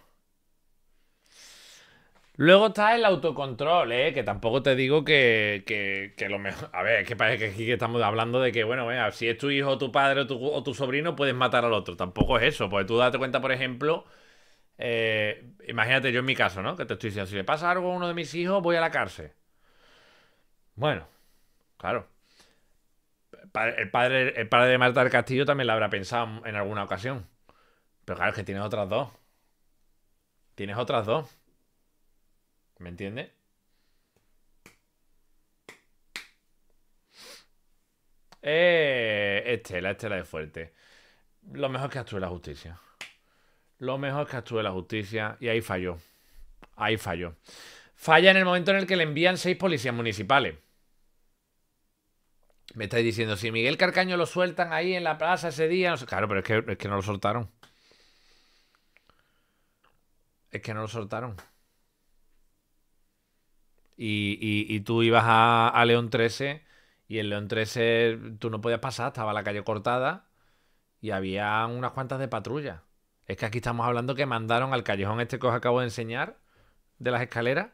Luego está el autocontrol, ¿eh? que tampoco te digo que, lo mejor. A ver, es que parece que aquí estamos hablando de que, bueno, si es tu hijo, tu padre o tu, sobrino, puedes matar al otro. Tampoco es eso, porque tú date cuenta, por ejemplo, eh, imagínate yo en mi caso, ¿no? Que te estoy diciendo, si le pasa algo a uno de mis hijos, voy a la cárcel. Bueno, claro, el padre, de Marta del Castillo también la habrá pensado en alguna ocasión. Pero claro, es que tienes otras dos. Tienes otras dos. ¿Me entiendes? Eh, Estela, Estela de fuerte. Lo mejor es que actúe la justicia. Lo mejor es que actúe la justicia. Y ahí falló. Ahí falló. Falla en el momento en el que le envían seis policías municipales. Me estáis diciendo, si Miguel Carcaño lo sueltan ahí en la plaza ese día. Claro, pero es que, no lo soltaron. Es que no lo soltaron. Y, tú ibas a, a, León 13 y en León 13 tú no podías pasar, estaba la calle cortada y había unas cuantas de patrulla. Es que aquí estamos hablando que mandaron al callejón este que os acabo de enseñar de las escaleras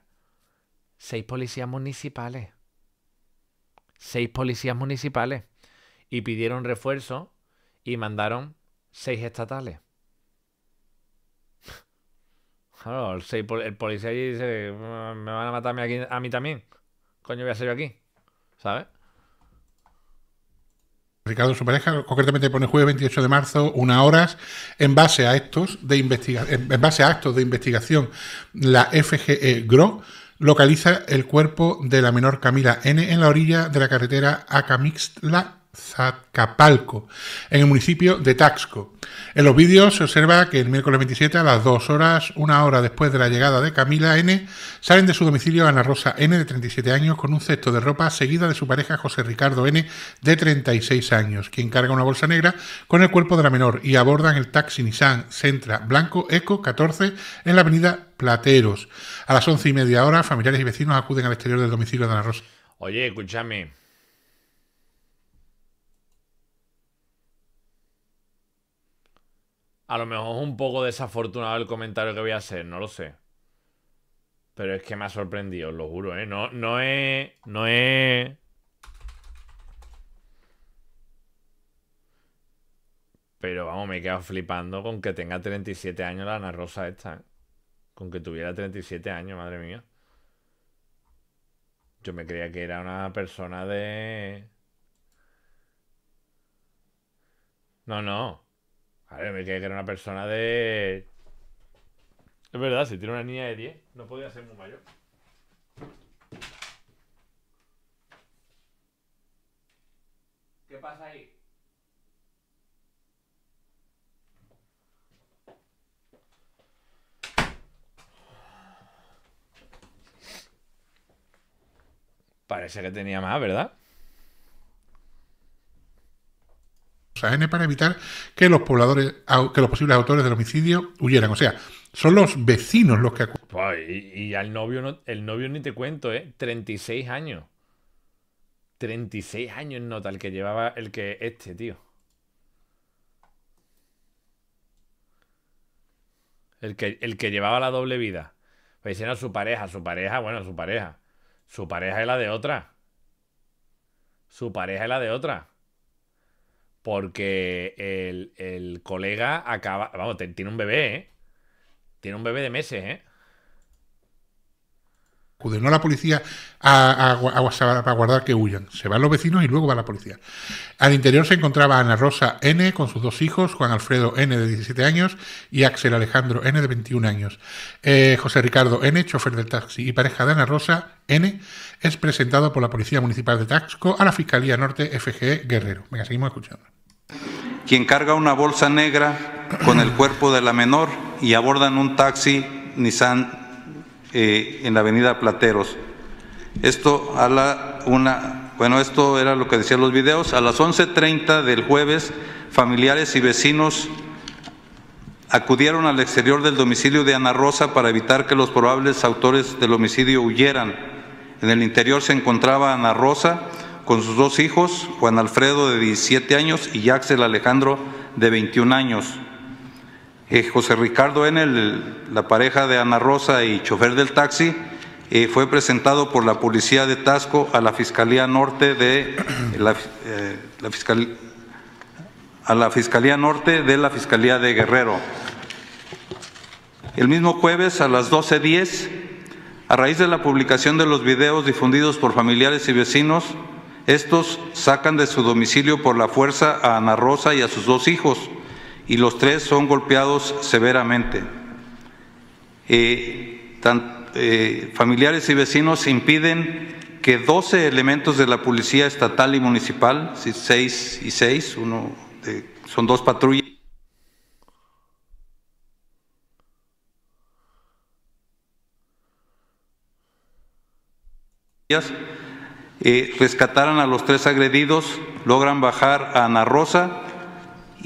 seis policías municipales seis policías municipales y pidieron refuerzo y mandaron seis estatales. Claro, el, policía dice, mm, me van a matar a mí, aquí, a mí también. Coño, voy a ser yo aquí. ¿Sabes? Ricardo su pareja, concretamente pone jueves 28 de marzo, unas horas, en base a estos de investigación, en base a actos de investigación, la FGE GRO localiza el cuerpo de la menor Camila N en la orilla de la carretera Acamixtla ...Zacapalco... en el municipio de Taxco. En los vídeos se observa que el miércoles 27 a las 2 horas, una hora después de la llegada de Camila N, salen de su domicilio Ana Rosa N de 37 años con un cesto de ropa seguida de su pareja José Ricardo N de 36 años, quien carga una bolsa negra con el cuerpo de la menor y abordan el taxi Nissan Centra Blanco Eco 14 en la avenida Plateros. A las once y media hora, familiares y vecinos acuden al exterior del domicilio de Ana Rosa. Oye, escúchame. A lo mejor es un poco desafortunado el comentario que voy a hacer, no lo sé. Pero es que me ha sorprendido, os lo juro, ¿eh? No, no es. No es. Pero vamos, me he quedado flipando con que tenga 37 años la Ana Rosa esta, ¿eh? Con que tuviera 37 años, madre mía. Yo me creía que era una persona de. No, no. A ver, me que era una persona de. Es verdad, si tiene una niña de 10, no podía ser muy mayor. ¿Qué pasa ahí? Parece que tenía más, ¿verdad? N para evitar que los pobladores, que los posibles autores del homicidio huyeran. O sea, son los vecinos los que pues, Y, al novio, el novio ni te cuento, ¿eh? 36 años. 36 años en nota el que llevaba el que este, tío. El que, el que llevaba la doble vida. Pues era su pareja, su pareja, bueno, su pareja. Su pareja es la de otra. Su pareja es la de otra. Porque el, colega acaba. Vamos, tiene un bebé, ¿eh? Tiene un bebé de meses, ¿eh? Acuden la policía a, guardar que huyan, se van los vecinos y luego va la policía. Al interior se encontraba Ana Rosa N con sus dos hijos, Juan Alfredo N de 17 años y Axel Alejandro N de 21 años. Eh, José Ricardo N, chofer del taxi y pareja de Ana Rosa N, es presentado por la Policía Municipal de Taxco a la Fiscalía Norte FGE Guerrero. Venga, seguimos escuchando. Quien carga una bolsa negra con el cuerpo de la menor y abordan un taxi Nissan eh, en la avenida Plateros. Esto a la una, bueno, esto era lo que decían los videos. A las 11.30 del jueves, familiares y vecinos acudieron al exterior del domicilio de Ana Rosa para evitar que los probables autores del homicidio huyeran. En el interior se encontraba Ana Rosa con sus dos hijos, Juan Alfredo de 17 años y Axel Alejandro de 21 años. Eh, José Ricardo Enel, la pareja de Ana Rosa y chofer del taxi, eh, fue presentado por la policía de Tasco a la Fiscalía Norte de eh, la, a la Fiscalía Norte de la Fiscalía de Guerrero. El mismo jueves a las 12.10, a raíz de la publicación de los videos difundidos por familiares y vecinos, estos sacan de su domicilio por la fuerza a Ana Rosa y a sus dos hijos, y los tres son golpeados severamente. Eh, eh, familiares y vecinos impiden que 12 elementos de la policía estatal y municipal, 6 y 6, uno son dos patrullas, eh, rescataran a los tres agredidos, logran bajar a Ana Rosa,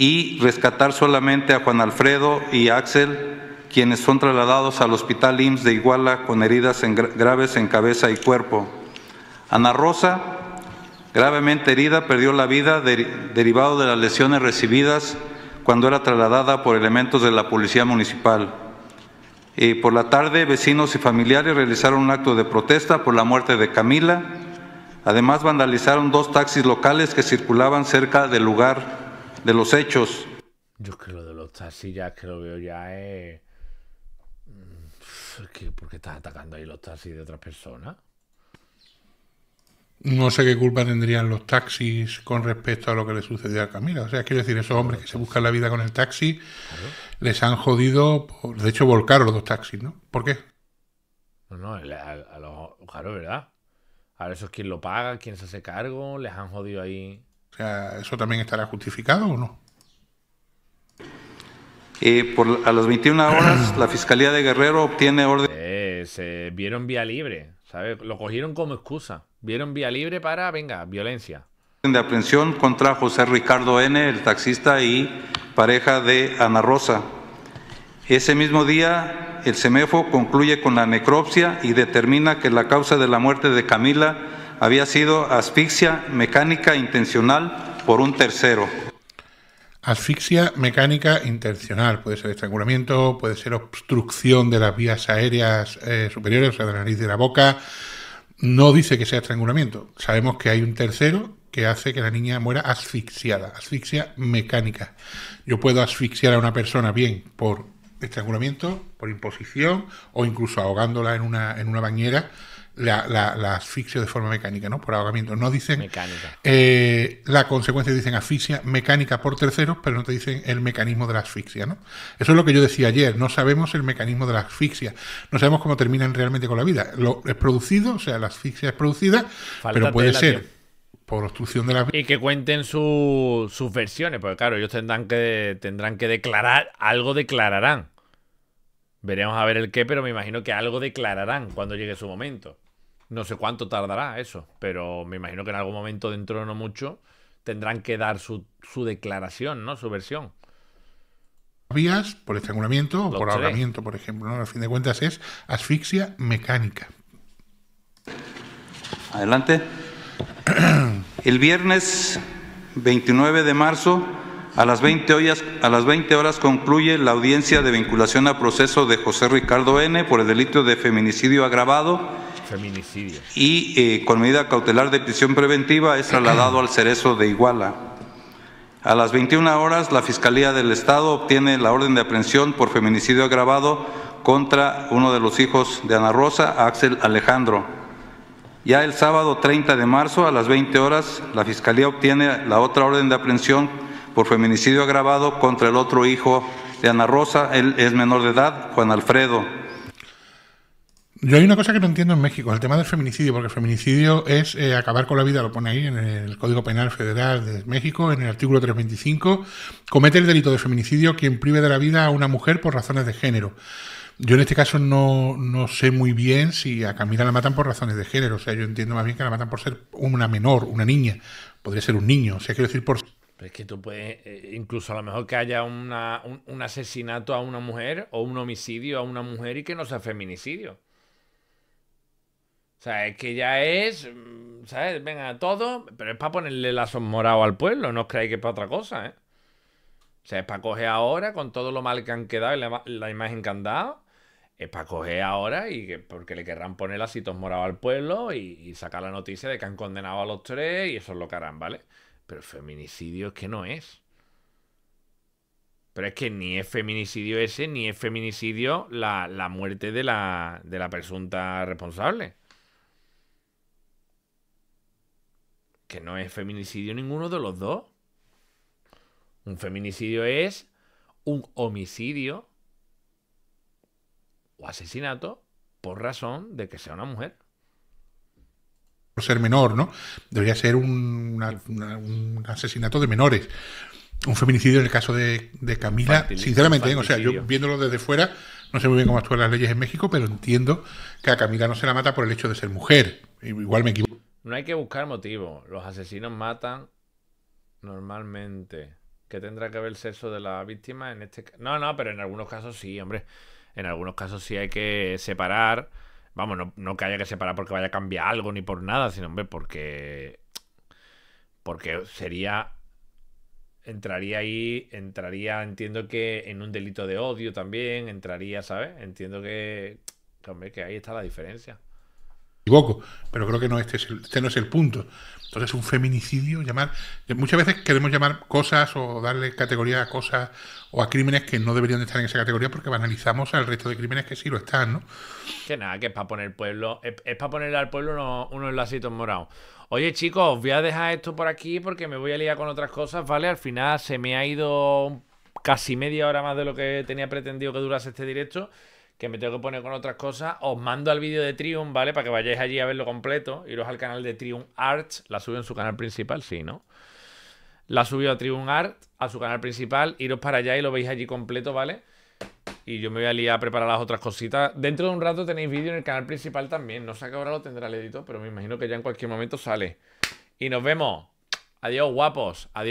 y rescatar solamente a Juan Alfredo y Axel, quienes son trasladados al Hospital IMSS de Iguala con heridas graves en cabeza y cuerpo. Ana Rosa, gravemente herida, perdió la vida derivado de las lesiones recibidas cuando era trasladada por elementos de la Policía Municipal. Y eh, por la tarde, vecinos y familiares realizaron un acto de protesta por la muerte de Camila. Además, vandalizaron dos taxis locales que circulaban cerca del lugar de los hechos. Yo creo que lo de los taxis ya es que lo veo ya es... Eh, mm, ¿Por qué estás atacando ahí los taxis de otras personas? No sé qué culpa tendrían los taxis con respecto a lo que le sucedió a Camila. O sea, quiero decir, esos hombres que se buscan la vida con el taxi les han jodido, de hecho volcaron los dos taxis, ¿no? ¿Por qué? No, no, a, claro, ¿verdad? Ahora eso es quien lo paga, quién se hace cargo, les han jodido ahí. ¿eso también estará justificado o no? Eh, por, a las 21 horas, la Fiscalía de Guerrero obtiene orden. Eh, se vieron vía libre, ¿sabes? Lo cogieron como excusa. Vieron vía libre para, venga, violencia. De aprehensión contra José Ricardo N., el taxista y pareja de Ana Rosa. Ese mismo día, el CEMEFO concluye con la necropsia y determina que la causa de la muerte de Camila había sido asfixia mecánica intencional por un tercero. Asfixia mecánica intencional, puede ser estrangulamiento, puede ser obstrucción de las vías aéreas eh, superiores, o sea, de la nariz y de la boca. No dice que sea estrangulamiento. Sabemos que hay un tercero que hace que la niña muera asfixiada, asfixia mecánica. Yo puedo asfixiar a una persona bien por estrangulamiento, por imposición o incluso ahogándola en una, en una bañera la, asfixia de forma mecánica, ¿no? Por ahogamiento. No dicen eh, la consecuencia, dicen asfixia mecánica por terceros, pero no te dicen el mecanismo de la asfixia, ¿no? Eso es lo que yo decía ayer. No sabemos el mecanismo de la asfixia. No sabemos cómo terminan realmente con la vida. Lo, es producido, o sea, la asfixia es producida, pero puede ser por obstrucción de la vida. Y que cuenten sus versiones, porque claro, ellos tendrán que, tendrán que declarar, algo declararán. Veremos a ver el qué, pero me imagino que algo declararán cuando llegue su momento. No sé cuánto tardará eso, pero me imagino que en algún momento dentro de no mucho tendrán que dar su, declaración, ¿no? Su versión. Vías por estrangulamiento o por ahogamiento, por ejemplo, ¿no? Al fin de cuentas es asfixia mecánica. Adelante. El viernes 29 de marzo a las, 20 horas, a las 20 horas concluye la audiencia de vinculación a proceso de José Ricardo N. por el delito de feminicidio agravado y eh, con medida cautelar de prisión preventiva es trasladado al cerezo de Iguala. A las 21 horas, la Fiscalía del Estado obtiene la orden de aprehensión por feminicidio agravado contra uno de los hijos de Ana Rosa, Axel Alejandro. Ya el sábado 30 de marzo, a las 20 horas, la Fiscalía obtiene la otra orden de aprehensión por feminicidio agravado contra el otro hijo de Ana Rosa, él es menor de edad, Juan Alfredo. Yo hay una cosa que no entiendo en México, el tema del feminicidio, porque el feminicidio es eh, acabar con la vida, lo pone ahí en el Código Penal Federal de México, en el artículo 325, comete el delito de feminicidio quien prive de la vida a una mujer por razones de género. Yo en este caso no, sé muy bien si a Camila la matan por razones de género, o sea, yo entiendo más bien que la matan por ser una menor, una niña, podría ser un niño, o sea, quiero decir por es que tú puedes, eh, incluso a lo mejor que haya un, asesinato a una mujer o un homicidio a una mujer y que no sea feminicidio. O sea, es que ya es, mm, ¿sabes? Venga, todo, pero es para ponerle lazos morados al pueblo, no os creáis que es para otra cosa, ¿eh? O sea, es para coger ahora, con todo lo mal que han quedado y la, imagen que han dado, es para coger ahora y porque le querrán poner lacitos morado al pueblo y, sacar la noticia de que han condenado a los tres y eso es lo que harán, ¿vale? Pero feminicidio es que no es. Pero es que ni es feminicidio ese, ni es feminicidio la, la muerte de la, de la presunta responsable. que no es feminicidio ninguno de los dos. Un feminicidio es un homicidio o asesinato por razón de que sea una mujer. Por ser menor, ¿no? Debería ser un, asesinato de menores. Un feminicidio en el caso de, Camila, sinceramente, ¿eh? o sea, yo viéndolo desde fuera, no sé muy bien cómo actúan las leyes en México, pero entiendo que a Camila no se la mata por el hecho de ser mujer. Igual me equivoco. No hay que buscar motivo. Los asesinos matan normalmente. ¿Qué tendrá que ver el sexo de la víctima en este No, no, pero en algunos casos sí, hombre. En algunos casos sí hay que separar. Vamos, no, no que haya que separar porque vaya a cambiar algo ni por nada, sino, hombre, porque. Porque sería. Entraría ahí, entraría, entiendo que en un delito de odio también, entraría, ¿sabes? Entiendo Que, hombre, que ahí está la diferencia equivoco, pero creo que no este, es este no es el punto. Entonces, un feminicidio, llamar. Muchas veces queremos llamar cosas o darle categoría a cosas o a crímenes que no deberían estar en esa categoría porque banalizamos al resto de crímenes que sí lo están, ¿no? Que nada, que es para poner pueblo, es, para ponerle al pueblo unos, unos lacitos morados. Oye, chicos, voy a dejar esto por aquí porque me voy a liar con otras cosas, ¿vale? Al final se me ha ido casi media hora más de lo que tenía pretendido que durase este directo que me tengo que poner con otras cosas, os mando al vídeo de Triumph, ¿vale? Para que vayáis allí a verlo completo. Iros al canal de Triumph Arts, la subió en su canal principal, sí, ¿no? La subió a Triumph Arts, a su canal principal, iros para allá y lo veis allí completo, ¿vale? Y yo me voy a liar a preparar las otras cositas. Dentro de un rato tenéis vídeo en el canal principal también. No sé qué hora lo tendrá el editor, pero me imagino que ya en cualquier momento sale. Y nos vemos. Adiós, guapos. Adiós.